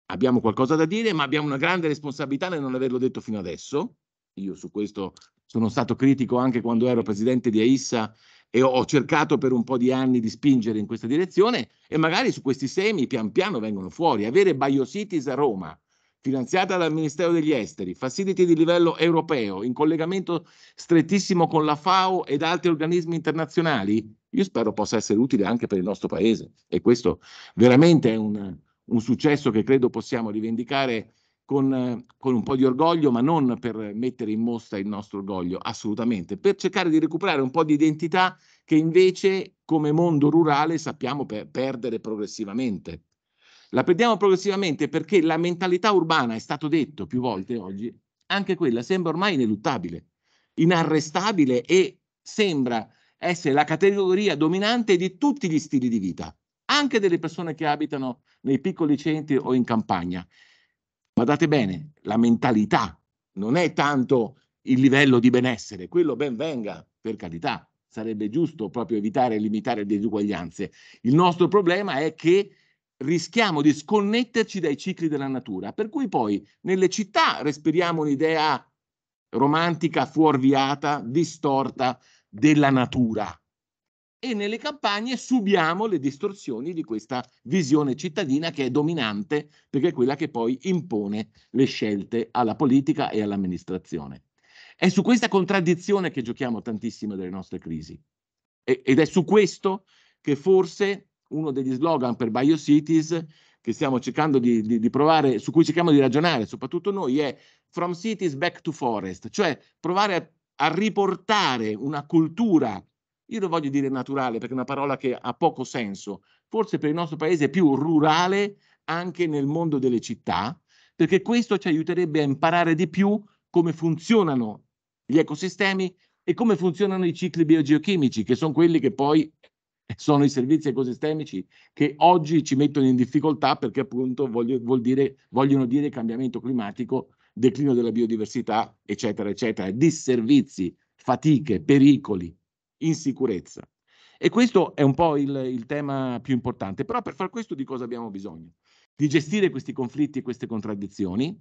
abbiamo qualcosa da dire, ma abbiamo una grande responsabilità nel non averlo detto fino adesso. Io su questo sono stato critico anche quando ero presidente di AISSA e ho cercato per un po' di anni di spingere in questa direzione e magari su questi semi pian piano vengono fuori. Avere Biocities a Roma, finanziata dal Ministero degli Esteri, facility di livello europeo, in collegamento strettissimo con la FAO ed altri organismi internazionali, io spero possa essere utile anche per il nostro Paese e questo veramente è un un successo che credo possiamo rivendicare con, con, un po' di orgoglio, ma non per mettere in mostra il nostro orgoglio, assolutamente, per cercare di recuperare un po' di identità che invece come mondo rurale sappiamo per perdere progressivamente. La perdiamo progressivamente perché la mentalità urbana, è stato detto più volte oggi, anche quella sembra ormai ineluttabile, inarrestabile e sembra essere la categoria dominante di tutti gli stili di vita anche delle persone che abitano nei piccoli centri o in campagna. Guardate bene, la mentalità non è tanto il livello di benessere, quello ben venga, per carità, sarebbe giusto proprio evitare e limitare le disuguaglianze. Il nostro problema è che rischiamo di sconnetterci dai cicli della natura, per cui poi nelle città respiriamo un'idea romantica, fuorviata, distorta della natura e nelle campagne subiamo le distorsioni di questa visione cittadina che è dominante perché è quella che poi impone le scelte alla politica e all'amministrazione. È su questa contraddizione che giochiamo tantissime delle nostre crisi e, ed è su questo che forse uno degli slogan per BioCities che stiamo cercando di, di, di provare, su cui cerchiamo di ragionare, soprattutto noi, è From Cities Back to Forest, cioè provare a, a riportare una cultura io lo voglio dire naturale perché è una parola che ha poco senso. Forse per il nostro paese è più rurale anche nel mondo delle città, perché questo ci aiuterebbe a imparare di più come funzionano gli ecosistemi e come funzionano i cicli biogeochimici, che sono quelli che poi sono i servizi ecosistemici che oggi ci mettono in difficoltà perché appunto voglio, dire, vogliono dire cambiamento climatico, declino della biodiversità, eccetera, eccetera, disservizi, fatiche, pericoli, in sicurezza. E questo è un po' il, il tema più importante. Però per far questo di cosa abbiamo bisogno? Di gestire questi conflitti e queste contraddizioni,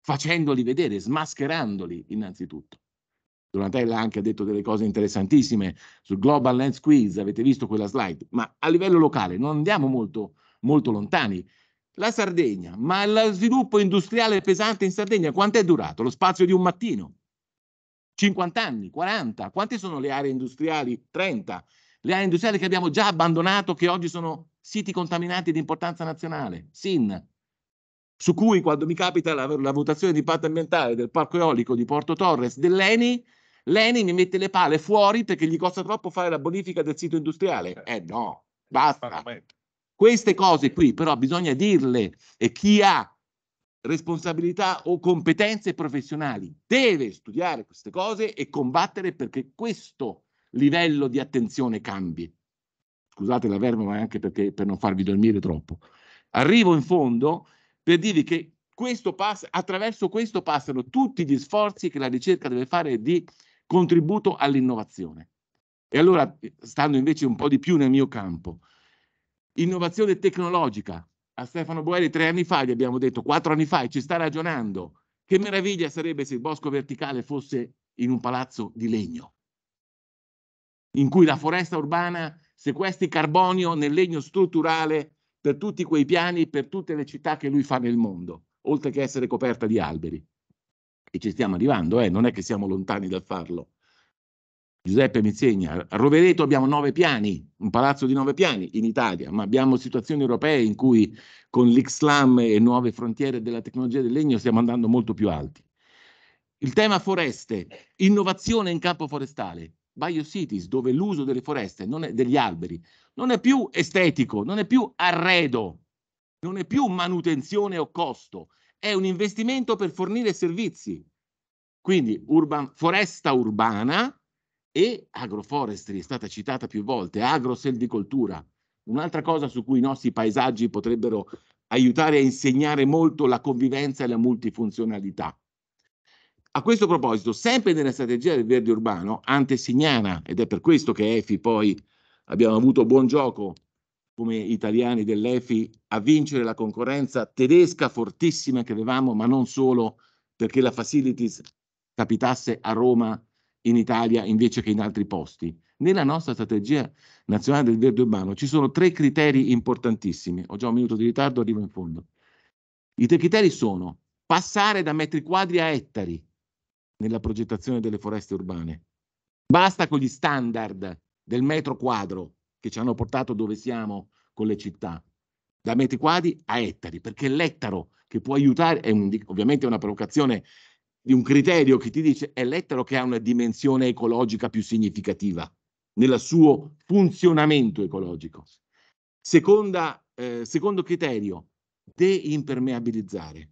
facendoli vedere, smascherandoli innanzitutto. Donatella anche ha detto delle cose interessantissime sul Global Land Squeeze, avete visto quella slide, ma a livello locale non andiamo molto, molto lontani. La Sardegna, ma lo sviluppo industriale pesante in Sardegna quanto è durato? Lo spazio di un mattino. 50 anni, 40, quante sono le aree industriali? 30, le aree industriali che abbiamo già abbandonato, che oggi sono siti contaminati di importanza nazionale, SIN, su cui quando mi capita la, la votazione di patto ambientale del parco eolico di Porto Torres dell'ENI, l'ENI mi mette le pale fuori perché gli costa troppo fare la bonifica del sito industriale. Eh, eh no, basta. Queste cose qui però bisogna dirle e chi ha responsabilità o competenze professionali. Deve studiare queste cose e combattere perché questo livello di attenzione cambi. Scusate la verba, ma anche perché, per non farvi dormire troppo. Arrivo in fondo per dirvi che questo passa, attraverso questo passano tutti gli sforzi che la ricerca deve fare di contributo all'innovazione. E allora, stando invece un po' di più nel mio campo, innovazione tecnologica, a Stefano Boeri tre anni fa, gli abbiamo detto quattro anni fa, e ci sta ragionando. Che meraviglia sarebbe se il bosco verticale fosse in un palazzo di legno, in cui la foresta urbana sequestri carbonio nel legno strutturale per tutti quei piani, per tutte le città che lui fa nel mondo, oltre che essere coperta di alberi. E ci stiamo arrivando, eh? non è che siamo lontani dal farlo. Giuseppe mi insegna, a Rovereto abbiamo nove piani, un palazzo di nove piani in Italia, ma abbiamo situazioni europee in cui con l'Ixlam e nuove frontiere della tecnologia del legno stiamo andando molto più alti. Il tema foreste, innovazione in campo forestale, biocities, dove l'uso delle foreste, è, degli alberi, non è più estetico, non è più arredo, non è più manutenzione o costo, è un investimento per fornire servizi. Quindi urban, foresta urbana e agroforestry, è stata citata più volte, agroselvicoltura, un'altra cosa su cui i nostri paesaggi potrebbero aiutare a insegnare molto la convivenza e la multifunzionalità. A questo proposito, sempre nella strategia del verde urbano, antesignana, ed è per questo che EFI poi abbiamo avuto buon gioco come italiani dell'EFI a vincere la concorrenza tedesca fortissima che avevamo, ma non solo perché la Facilities capitasse a Roma in Italia invece che in altri posti. Nella nostra strategia nazionale del verde urbano ci sono tre criteri importantissimi. Ho già un minuto di ritardo, arrivo in fondo. I tre criteri sono passare da metri quadri a ettari nella progettazione delle foreste urbane. Basta con gli standard del metro quadro che ci hanno portato dove siamo con le città, da metri quadri a ettari, perché l'ettaro che può aiutare, è un, ovviamente è una provocazione di un criterio che ti dice è l'etero che ha una dimensione ecologica più significativa nel suo funzionamento ecologico. Seconda, eh, secondo criterio, deimpermeabilizzare.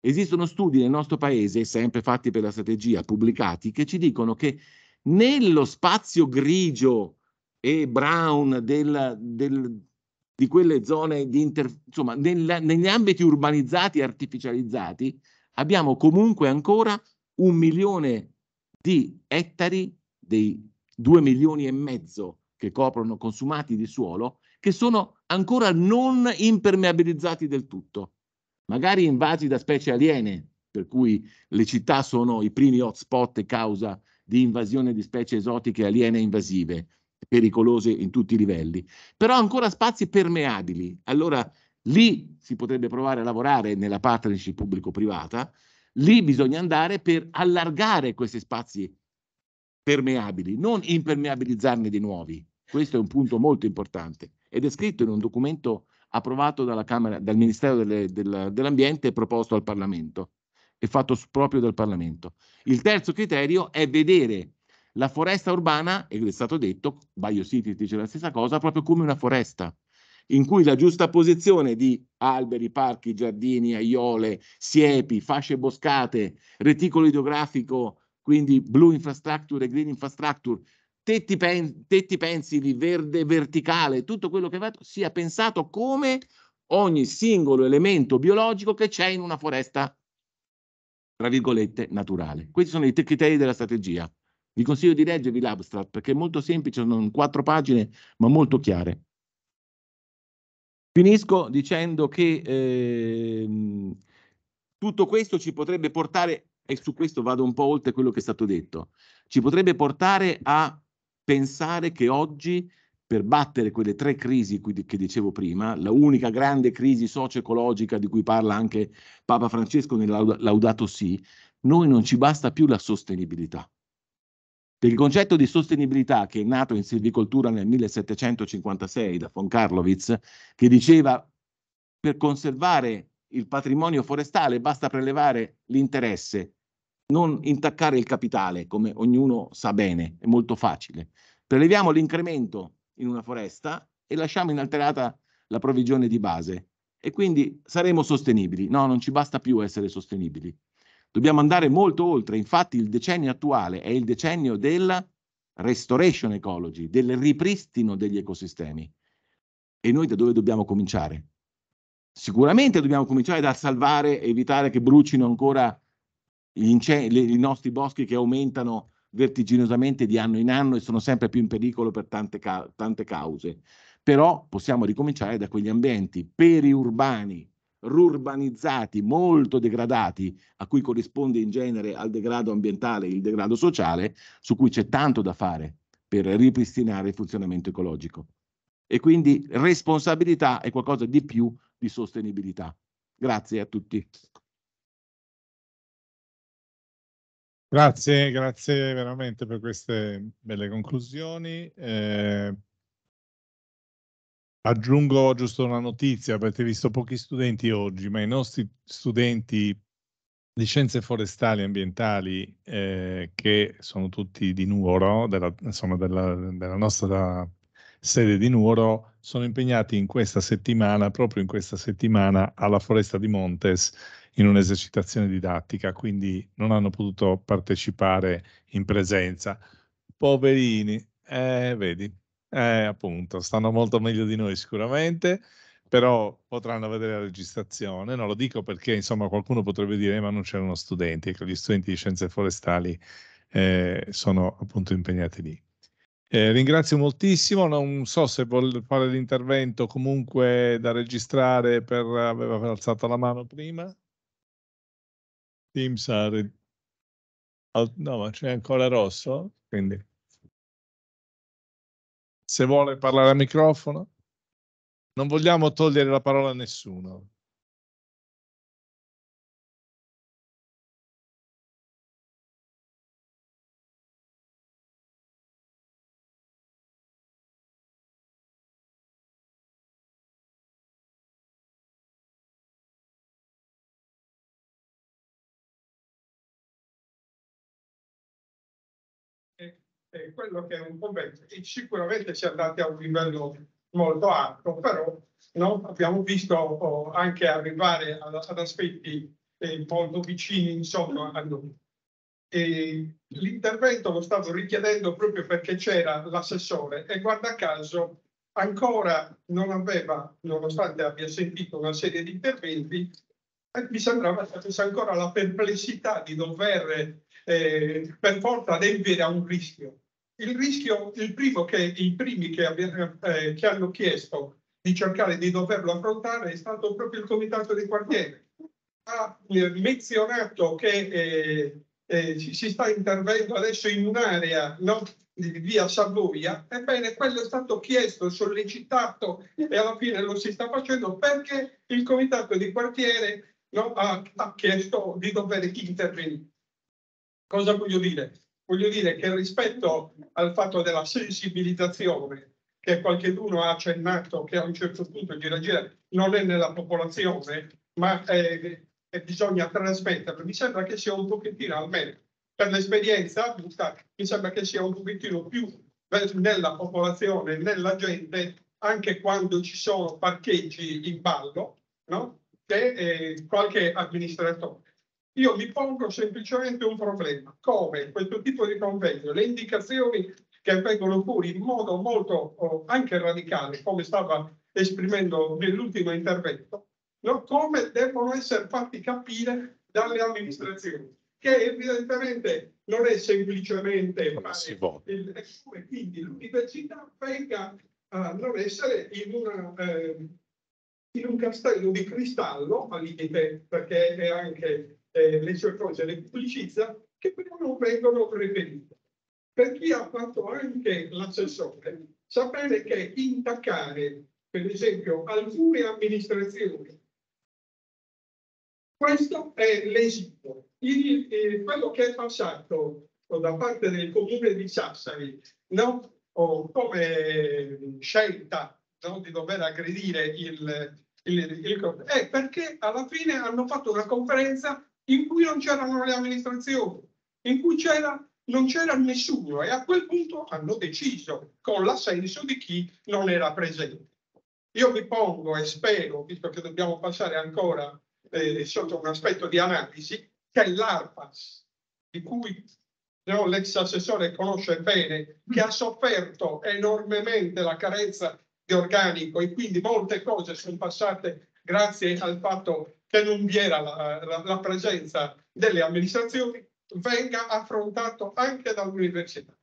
Esistono studi nel nostro paese, sempre fatti per la strategia, pubblicati, che ci dicono che nello spazio grigio e brown del, del, di quelle zone di inter, insomma, nella, negli ambiti urbanizzati e artificializzati, abbiamo comunque ancora un milione di ettari dei due milioni e mezzo che coprono consumati di suolo che sono ancora non impermeabilizzati del tutto, magari invasi da specie aliene, per cui le città sono i primi hotspot causa di invasione di specie esotiche aliene invasive, pericolose in tutti i livelli, però ancora spazi permeabili. Allora Lì si potrebbe provare a lavorare nella partnership pubblico-privata, lì bisogna andare per allargare questi spazi permeabili, non impermeabilizzarne di nuovi. Questo è un punto molto importante ed è scritto in un documento approvato dalla Camera, dal Ministero delle, del, dell'Ambiente e proposto al Parlamento, è fatto proprio dal Parlamento. Il terzo criterio è vedere la foresta urbana, ed è stato detto, BioCities dice la stessa cosa, proprio come una foresta in cui la giusta posizione di alberi, parchi, giardini, aiole, siepi, fasce boscate, reticolo idrografico, quindi blue infrastructure e green infrastructure, tetti, pen, tetti pensili, verde verticale, tutto quello che va, sia pensato come ogni singolo elemento biologico che c'è in una foresta, tra virgolette, naturale. Questi sono i tre criteri della strategia. Vi consiglio di leggervi l'abstract perché è molto semplice, sono quattro pagine ma molto chiare. Finisco dicendo che eh, tutto questo ci potrebbe portare, e su questo vado un po' oltre quello che è stato detto, ci potrebbe portare a pensare che oggi per battere quelle tre crisi che dicevo prima, la unica grande crisi socio-ecologica di cui parla anche Papa Francesco nel Laudato Si, noi non ci basta più la sostenibilità. Il concetto di sostenibilità che è nato in silvicoltura nel 1756 da von Karlowitz, che diceva per conservare il patrimonio forestale basta prelevare l'interesse, non intaccare il capitale, come ognuno sa bene, è molto facile. Preleviamo l'incremento in una foresta e lasciamo inalterata la provvigione di base e quindi saremo sostenibili. No, non ci basta più essere sostenibili. Dobbiamo andare molto oltre, infatti il decennio attuale è il decennio della restoration ecology, del ripristino degli ecosistemi. E noi da dove dobbiamo cominciare? Sicuramente dobbiamo cominciare dal salvare, evitare che brucino ancora i nostri boschi che aumentano vertiginosamente di anno in anno e sono sempre più in pericolo per tante, ca tante cause. Però possiamo ricominciare da quegli ambienti periurbani rurbanizzati, molto degradati, a cui corrisponde in genere al degrado ambientale il degrado sociale, su cui c'è tanto da fare per ripristinare il funzionamento ecologico. E quindi responsabilità è qualcosa di più di sostenibilità. Grazie a tutti. Grazie, grazie veramente per queste belle conclusioni. Eh, Aggiungo giusto una notizia, avete visto pochi studenti oggi, ma i nostri studenti di scienze forestali e ambientali, eh, che sono tutti di Nuoro, della, insomma della, della nostra sede di Nuoro, sono impegnati in questa settimana, proprio in questa settimana, alla Foresta di Montes in un'esercitazione didattica, quindi non hanno potuto partecipare in presenza. Poverini, eh, vedi. Eh, appunto, stanno molto meglio di noi sicuramente, però potranno vedere la registrazione. Non lo dico perché, insomma, qualcuno potrebbe dire, eh, ma non c'erano studenti, ecco, gli studenti di scienze forestali eh, sono appunto impegnati lì. Eh, ringrazio moltissimo, non so se vuole fare l'intervento comunque da registrare per aver alzato la mano prima. Teams are... No, ma c'è ancora rosso, quindi se vuole parlare al microfono. Non vogliamo togliere la parola a nessuno. eh, quello che è un convegno. Sicuramente si è andati a un livello molto alto, però no, abbiamo visto oh, anche arrivare ad, ad aspetti eh, molto vicini insomma, a noi. l'intervento lo stavo richiedendo proprio perché c'era l'assessore e guarda caso ancora non aveva, nonostante abbia sentito una serie di interventi, eh, mi sembrava che fosse ancora la perplessità di dover eh, per forza adempiere a un rischio. Il rischio, il primo che, i primi che, abbiamo, eh, eh, che hanno chiesto di cercare di doverlo affrontare è stato proprio il comitato di quartiere. Ha eh, menzionato che eh, eh si sta intervenendo adesso in un'area no, di via Savoia, ebbene quello è stato chiesto, sollecitato e alla fine lo si sta facendo perché il comitato di quartiere no, ha, ha chiesto di dover intervenire. Cosa voglio dire? Voglio dire che rispetto al fatto della sensibilizzazione che qualcuno ha accennato che a un certo punto di reagire non è nella popolazione, ma è, è bisogna trasmetterla, mi sembra che sia un pochettino almeno per l'esperienza mi sembra che sia un pochettino più nella popolazione, nella gente, anche quando ci sono parcheggi in ballo, no? che eh, qualche amministratore. Io mi pongo semplicemente un problema, come questo tipo di convegno, le indicazioni che vengono fuori in modo molto oh, anche radicale, come stava esprimendo nell'ultimo intervento, no? come devono essere fatti capire dalle amministrazioni, che evidentemente non è semplicemente come fare il, quindi l'università venga a non essere in una eh, in un castello di cristallo al limite, perché è anche eh, le sorprese le pubblicizza che però non vengono reperite. Per chi ha fatto anche l'assessore, sapere che intaccare, per esempio, alcune amministrazioni, questo è l'esito. Il, eh, quello che è passato da parte del comune di Sassari, no? o come scelta no? di dover aggredire il, il, il, il, eh, perché alla fine hanno fatto una conferenza in cui non c'erano le amministrazioni, in cui c'era, non c'era nessuno e a quel punto hanno deciso con l'assenso di chi non era presente. Io mi pongo e spero, visto che dobbiamo passare ancora eh, sotto un aspetto di analisi, che l'ARPAS, di cui no, l'ex assessore conosce bene, che ha sofferto enormemente la carenza di organico e quindi molte cose sono passate grazie al fatto che non vi era la, la, la presenza delle amministrazioni venga affrontato anche dall'università.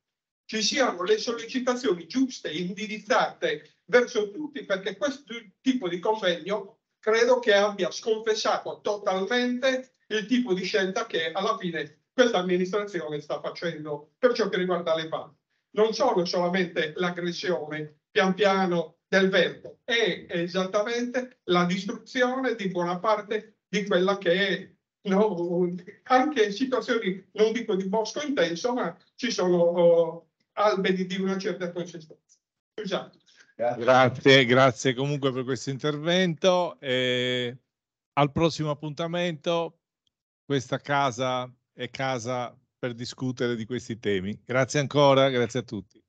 Ci siano le sollecitazioni giuste, indirizzate verso tutti, perché questo tipo di convegno credo che abbia sconfessato totalmente il tipo di scelta che alla fine questa amministrazione sta facendo per ciò che riguarda le banche. Non solo solamente l'aggressione, pian piano del vento è esattamente la distruzione di buona parte di quella che è no, anche situazioni, non dico di bosco intenso, ma ci sono oh, alberi di una certa consistenza. Esatto. Grazie. grazie, grazie comunque per questo intervento. E al prossimo appuntamento, questa casa è casa per discutere di questi temi. Grazie ancora, grazie a tutti.